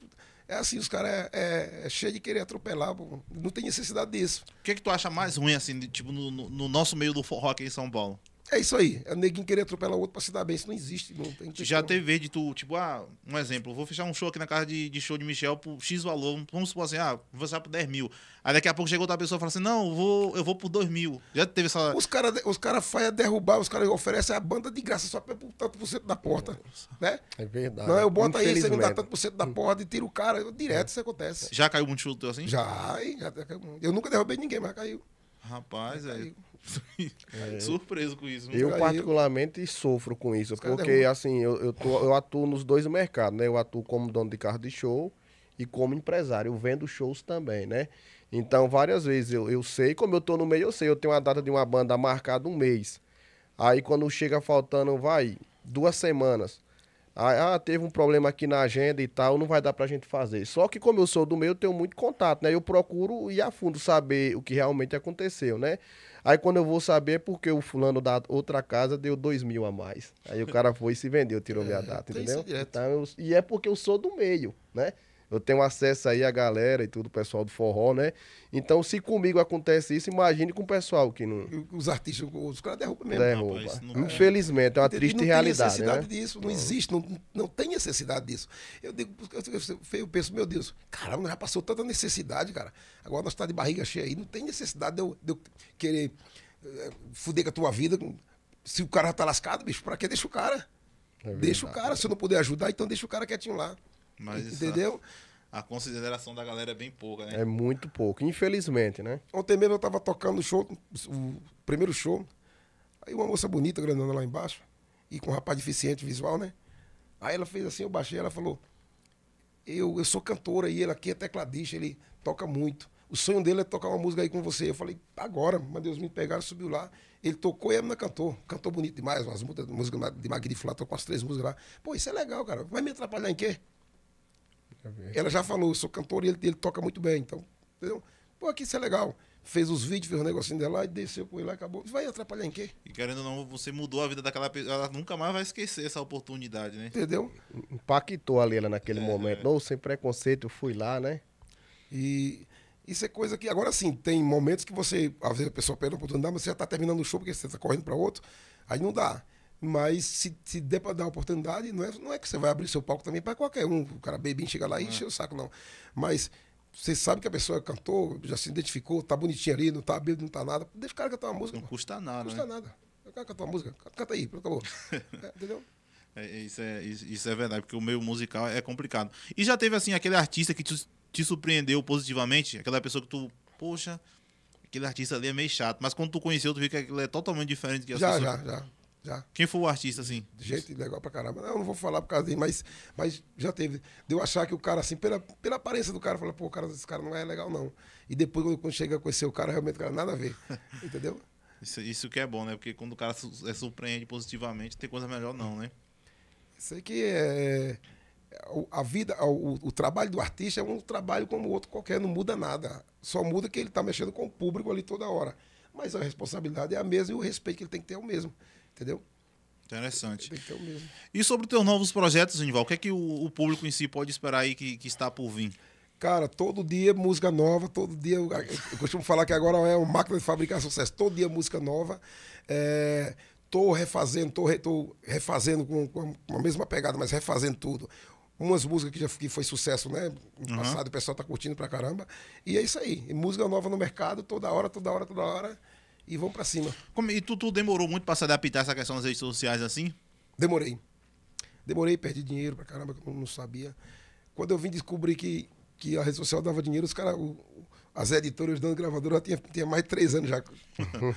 É assim, os caras é, é, é, cheio de querer atropelar, pô. não tem necessidade disso. O que, é que tu acha mais ruim, assim, de, tipo, no, no, nosso meio do forró aqui em São Paulo? É isso aí. É neguinho querer atropelar o outro pra se dar bem. Isso não existe, não tem que Já teve vez de tu, tipo, ah, um exemplo, vou fechar um show aqui na casa de, de show de Michel por X valor. Vamos supor assim, ah, vou fechar por 10 mil. Aí daqui a pouco chegou outra pessoa e falou assim: não, eu vou, eu vou por 2 mil. Já teve essa. Os caras os cara fazem derrubar, os caras oferecem a banda de graça só por tanto por cento da porta. Nossa. Né? É verdade. Não, eu boto aí, você me dá tanto por cento da porta e tira o cara. Eu, direto é. isso acontece. Já caiu muito show teu assim? Já, já Eu nunca derrubei ninguém, mas caiu. Rapaz, aí. É... É. Surpreso com isso. Eu, particularmente, eu... sofro com isso, Os porque assim, eu, eu, tô, eu atuo nos dois mercados, né? Eu atuo como dono de carro de show e como empresário. Eu vendo shows também, né? Então, várias vezes eu, eu sei, como eu tô no meio, eu sei, eu tenho a data de uma banda marcada um mês. Aí quando chega faltando, vai, duas semanas. ah, teve um problema aqui na agenda e tal, não vai dar pra gente fazer. Só que como eu sou do meio, eu tenho muito contato, né? Eu procuro ir a fundo saber o que realmente aconteceu, né? Aí quando eu vou saber é porque o fulano da outra casa deu dois mil a mais. Aí o cara foi e se vendeu, tirou minha é, data, entendeu? Então, eu, e é porque eu sou do meio, né? eu tenho acesso aí à galera e tudo, o pessoal do forró, né? Então, se comigo acontece isso, imagine com o pessoal que não. Os artistas, os caras derrubam mesmo. Derruba. Rapaz, é. Infelizmente, é uma triste realidade. Não tem necessidade né? disso, não, não, existe, não, não tem necessidade disso. Eu digo, eu penso, meu Deus, caramba, já passou tanta necessidade, cara. Agora nós estamos tá de barriga cheia aí, não tem necessidade de eu, de eu querer eh, fuder com a tua vida. Se o cara tá lascado, bicho, pra que deixa o cara? É deixa o cara, se eu não puder ajudar, então deixa o cara quietinho lá. Mas Entendeu? A, a consideração da galera é bem pouca, né? É muito pouco, infelizmente, né? Ontem mesmo eu tava tocando o show, o primeiro show. Aí uma moça bonita, grandona lá embaixo, e com um rapaz deficiente visual, né? Aí ela fez assim, eu baixei, ela falou: Eu, eu sou cantora e ele aqui é tecladista, ele toca muito. O sonho dele é tocar uma música aí com você. Eu falei, agora, mas Deus me pegaram, subiu lá. Ele tocou e a menina cantou. Cantou bonito demais, umas músicas de Magri Flá, tocou umas três músicas lá. Pô, isso é legal, cara. Vai me atrapalhar em quê? Ela já falou, eu sou cantor e ele, ele toca muito bem. Então, entendeu? Pô, aqui isso é legal. Fez os vídeos, fez o um negocinho dela e desceu com ele lá acabou. Vai atrapalhar em quê? E querendo ou não, você mudou a vida daquela pessoa. Ela nunca mais vai esquecer essa oportunidade, né? Entendeu? Impactou ali ela naquele é, momento. É. Não, sem preconceito, eu fui lá, né? E isso é coisa que, agora sim, tem momentos que você, às vezes a pessoa perde a oportunidade, mas você já está terminando o show porque você está correndo para outro, aí não dá. Mas se, der para dar a oportunidade, não é, não é que você vai abrir seu palco também para qualquer um. O cara bebinho chega lá e enche o saco, não. Mas você sabe que a pessoa é cantou, já se identificou, tá bonitinha ali, não tá bêbado, não tá nada. Deixa o cara cantar uma música. Não custa nada. Não custa né? nada. O cara cantar uma música, canta aí, pronto, acabou. [laughs] é, entendeu? É, é isso, é, isso é verdade, porque o meio musical é complicado. E já teve, assim, aquele artista que te, te surpreendeu positivamente? Aquela pessoa que tu, poxa, aquele artista ali é meio chato, mas quando tu conheceu, tu viu que ele é totalmente diferente do que as já, pessoas... Já, já, já. Já. Quem foi o artista, assim? Gente legal pra caramba. Não, eu não vou falar por causa dele, mas, mas já teve. Deu de achar que o cara, assim, pela, pela aparência do cara, fala, pô, cara, esse cara não é legal, não. E depois, quando chega a conhecer o cara, realmente o cara nada a ver. [laughs] Entendeu? Isso, isso que é bom, né? Porque quando o cara é surpreende positivamente, tem coisa melhor, não, né? Sei que é. é a vida, o, o trabalho do artista é um trabalho como o outro qualquer, não muda nada. Só muda que ele está mexendo com o público ali toda hora. Mas a responsabilidade é a mesma e o respeito que ele tem que ter é o mesmo. Entendeu? Interessante. Então e sobre os teus novos projetos, Inival, o que é que o, público em si pode esperar aí que, que, está por vir? Cara, todo dia música nova, todo dia. Eu, eu costumo falar que agora é uma máquina de fabricar sucesso, todo dia música nova. É, tô refazendo, tô, re, tô refazendo com, com, a mesma pegada, mas refazendo tudo. Umas músicas que já que foi sucesso, né? No uhum. passado o pessoal tá curtindo pra caramba. E é isso aí. E música nova no mercado, toda hora, toda hora, toda hora e vão para cima. Como, e tu, tu demorou muito para se adaptar a essa questão das redes sociais assim? Demorei. Demorei, perdi dinheiro para caramba, eu não sabia. Quando eu vim descobrir que, que a rede social dava dinheiro, os caras, as editoras dando gravadora, tinha, tinha mais de três anos já.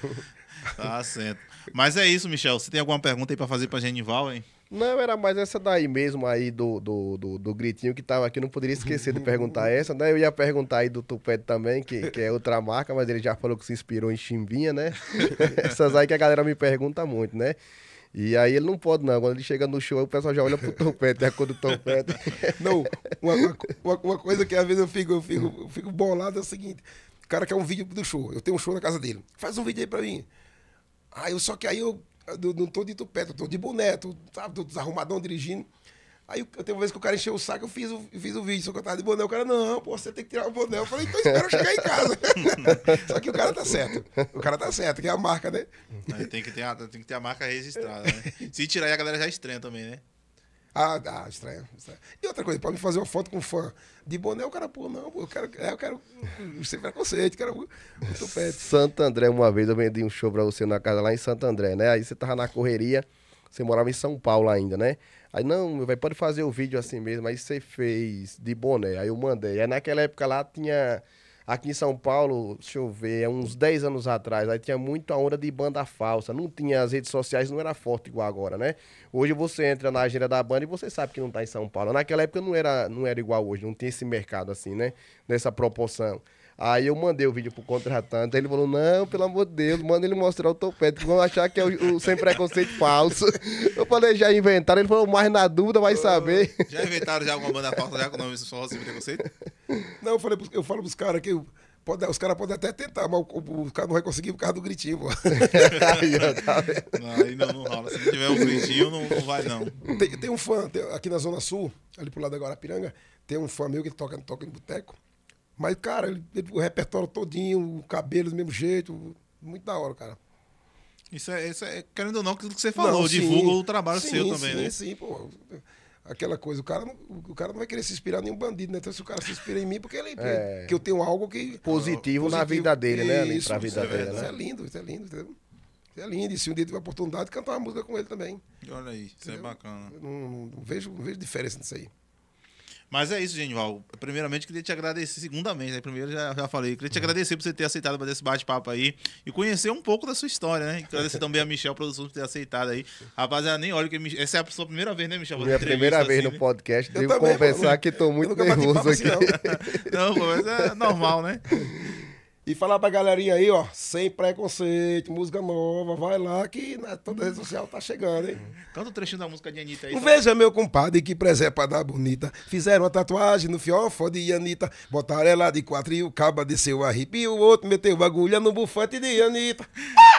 [laughs] tá certo. Mas é isso, Michel. Você tem alguma pergunta aí para fazer para Genival, hein? Não, era mais essa daí mesmo aí do, do, do, do gritinho que tava aqui. Não poderia esquecer de perguntar [laughs] essa, né? Eu ia perguntar aí do Tupete também, que, que é outra marca, mas ele já falou que se inspirou em Chimbinha, né? [laughs] Essas aí que a galera me pergunta muito, né? E aí ele não pode, não. Quando ele chega no show, o pessoal já olha pro Tupete, é a cor do Não, uma, uma, uma, coisa que às vezes eu fico, eu fico, eu fico bolado é o seguinte: o cara quer um vídeo do show. Eu tenho um show na casa dele. Faz um vídeo aí pra mim. Aí eu, só que aí eu eu não tô de tupete, eu tô de boné, sabe, tô desarrumadão dirigindo. Aí eu teve uma vez que o cara encheu o saco, eu fiz, o fiz o vídeo, só que eu tava de boné. O cara, não, pô, você tem que tirar o boné. Eu falei, então espera eu chegar em casa. [laughs] só que o cara tá certo. O cara tá certo, que é a marca, né? Aí tem, que ter a, tem que ter a marca registrada, né? Se tirar aí, a galera já estranha também, né? Ah, dá, ah, estranho, estranho, E outra coisa, pode me fazer uma foto com fã de boné, o cara, pô, não, pô, eu quero, é, eu quero, hum, sem preconceito, quero muito perto. Santo André, uma vez eu vendi um show para você na casa lá em Santo André, né? Aí você tava na correria, você morava em São Paulo ainda, né? Aí, não, vai pode fazer o vídeo assim mesmo, aí você fez de boné, aí eu mandei. Aí naquela época lá tinha Aqui em São Paulo, deixa eu ver, é uns 10 anos atrás, aí tinha muito a onda de banda falsa. Não tinha as redes sociais, não era forte igual agora, né? Hoje você entra na agenda da banda e você sabe que não tá em São Paulo. Naquela época não era, não era igual hoje, não tinha esse mercado assim, né? Nessa proporção. Aí eu mandei o vídeo pro contratante, ele falou, não, pelo amor de Deus, manda ele mostrar o topete, vão achar que é o, o sem preconceito falso. Eu falei, já inventaram, ele falou, mais na dúvida vai saber. Já inventaram já alguma banda falsa já com o nome falso sem preconceito? Não, eu falei, eu falo pros caras que... Pode, os caras podem até tentar, mas o, o, cara não vai conseguir por causa do gritinho, pô. Tá não, aí não, não rola. Se não tiver um gritinho, não, não vai, não. Tem, tem um fã, tem, aqui na Zona Sul, ali pro lado da Guarapiranga, tem um fã meu que toca, toca em boteco. Mas, cara, ele, ele, o repertório todinho, o cabelo do mesmo jeito, muito da hora, cara. Isso é, isso é querendo ou não, aquilo que você falou, não, divulga o trabalho sim, seu sim, também, né? Sim, pô. Aquela coisa, o cara, não, o cara não vai querer se inspirar em nenhum bandido, né? Então, se o cara se inspira em mim, porque ele, é... que eu tenho algo que. Positivo, positivo na vida dele, né? Ali, isso, pra vida isso, é dele, é, né? Isso é lindo, isso é lindo, entendeu? Isso é lindo. E se um dia tiver a oportunidade, cantar uma música com ele também. E olha aí, isso é bacana. Não, não, vejo, não vejo diferença nisso aí. Mas é isso, gente. Val, Primeiramente, queria te agradecer. Segundamente, né? Primeiro, já, já falei. Queria te uhum. agradecer por você ter aceitado fazer esse bate-papo aí e conhecer um pouco da sua história, né? Agradecer [laughs] também a Michel Produções por ter aceitado aí. Rapaziada, nem olha que. Essa é a sua primeira vez, né, Michel? Minha primeira vez assim, no né? podcast. Devo confessar que estou muito nervoso assim, aqui. Assim, não. [laughs] [laughs] não, mas é normal, né? E falar pra galerinha aí, ó, sem preconceito, música nova, vai lá que na, né, toda rede social tá chegando, hein? Canta o trechinho da música de Anitta aí. Um tá? Veja meu compadre que presepa da bonita. Fizeram a tatuagem no fiofó de Anitta. Botaram ela de quatro e o caba desceu arrepio. O outro meteu agulha no bufante de Anitta. Ah! [laughs]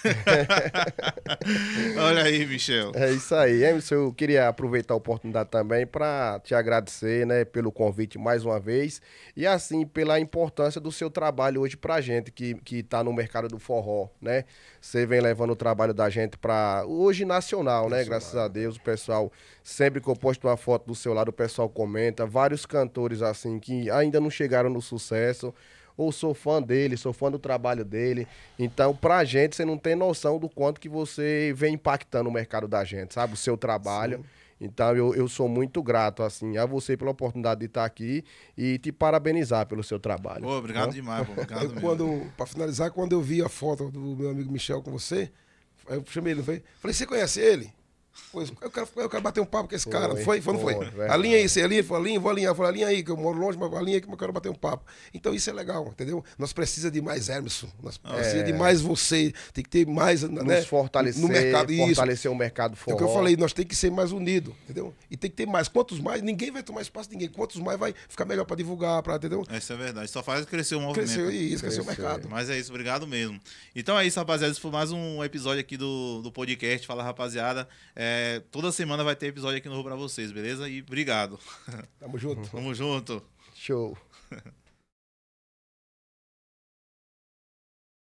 [laughs] Olha aí, Michel. É isso aí. Emerson, eu queria aproveitar a oportunidade também para te agradecer né, pelo convite mais uma vez e, assim, pela importância do seu trabalho hoje para a gente que está no mercado do forró. né? Você vem levando o trabalho da gente para hoje nacional, né? Graças a Deus, o pessoal sempre que eu posto uma foto do seu lado, o pessoal comenta. Vários cantores assim que ainda não chegaram no sucesso ou sou fã dele, sou fã do trabalho dele. Então, pra gente, você não tem noção do quanto que você vem impactando o mercado da gente, sabe? O seu trabalho. Sim. Então, eu, eu sou muito grato, assim, a você pela oportunidade de estar aqui e te parabenizar pelo seu trabalho. Pô, obrigado né? demais, Obrigado [laughs] mesmo. quando, pra finalizar, quando eu vi a foto do meu amigo Michel com você, eu chamei ele, falei, falei, você conhece ele? Pois, eu quero, eu quero bater um papo com esse foi, cara. Foi? Foi, não foi? Alinha aí, você alinha, alinha, vou alinhar, vou alinha aí, que eu moro longe, mas alinha que eu quero bater um papo. Então isso é legal, entendeu? Nós precisamos de mais Hermeson, nós precisamos de é. mais você, tem que ter mais. Né, Nos né, fortalecer, no mercado, fortalecer isso. o mercado forte É o que eu falei, nós tem que ser mais unidos, entendeu? E tem que ter mais. Quantos mais, ninguém vai tomar espaço de ninguém. Quantos mais vai ficar melhor para divulgar, para entendeu? Isso é verdade, só faz crescer o movimento. Cresceu isso, cresceu o mercado. Mas é isso, obrigado mesmo. Então é isso, rapaziada, isso foi mais um episódio aqui do, do podcast. Fala, rapaziada. É, é, toda semana vai ter episódio aqui novo pra vocês, beleza? E obrigado. Tamo junto. Tamo junto. Show. [laughs]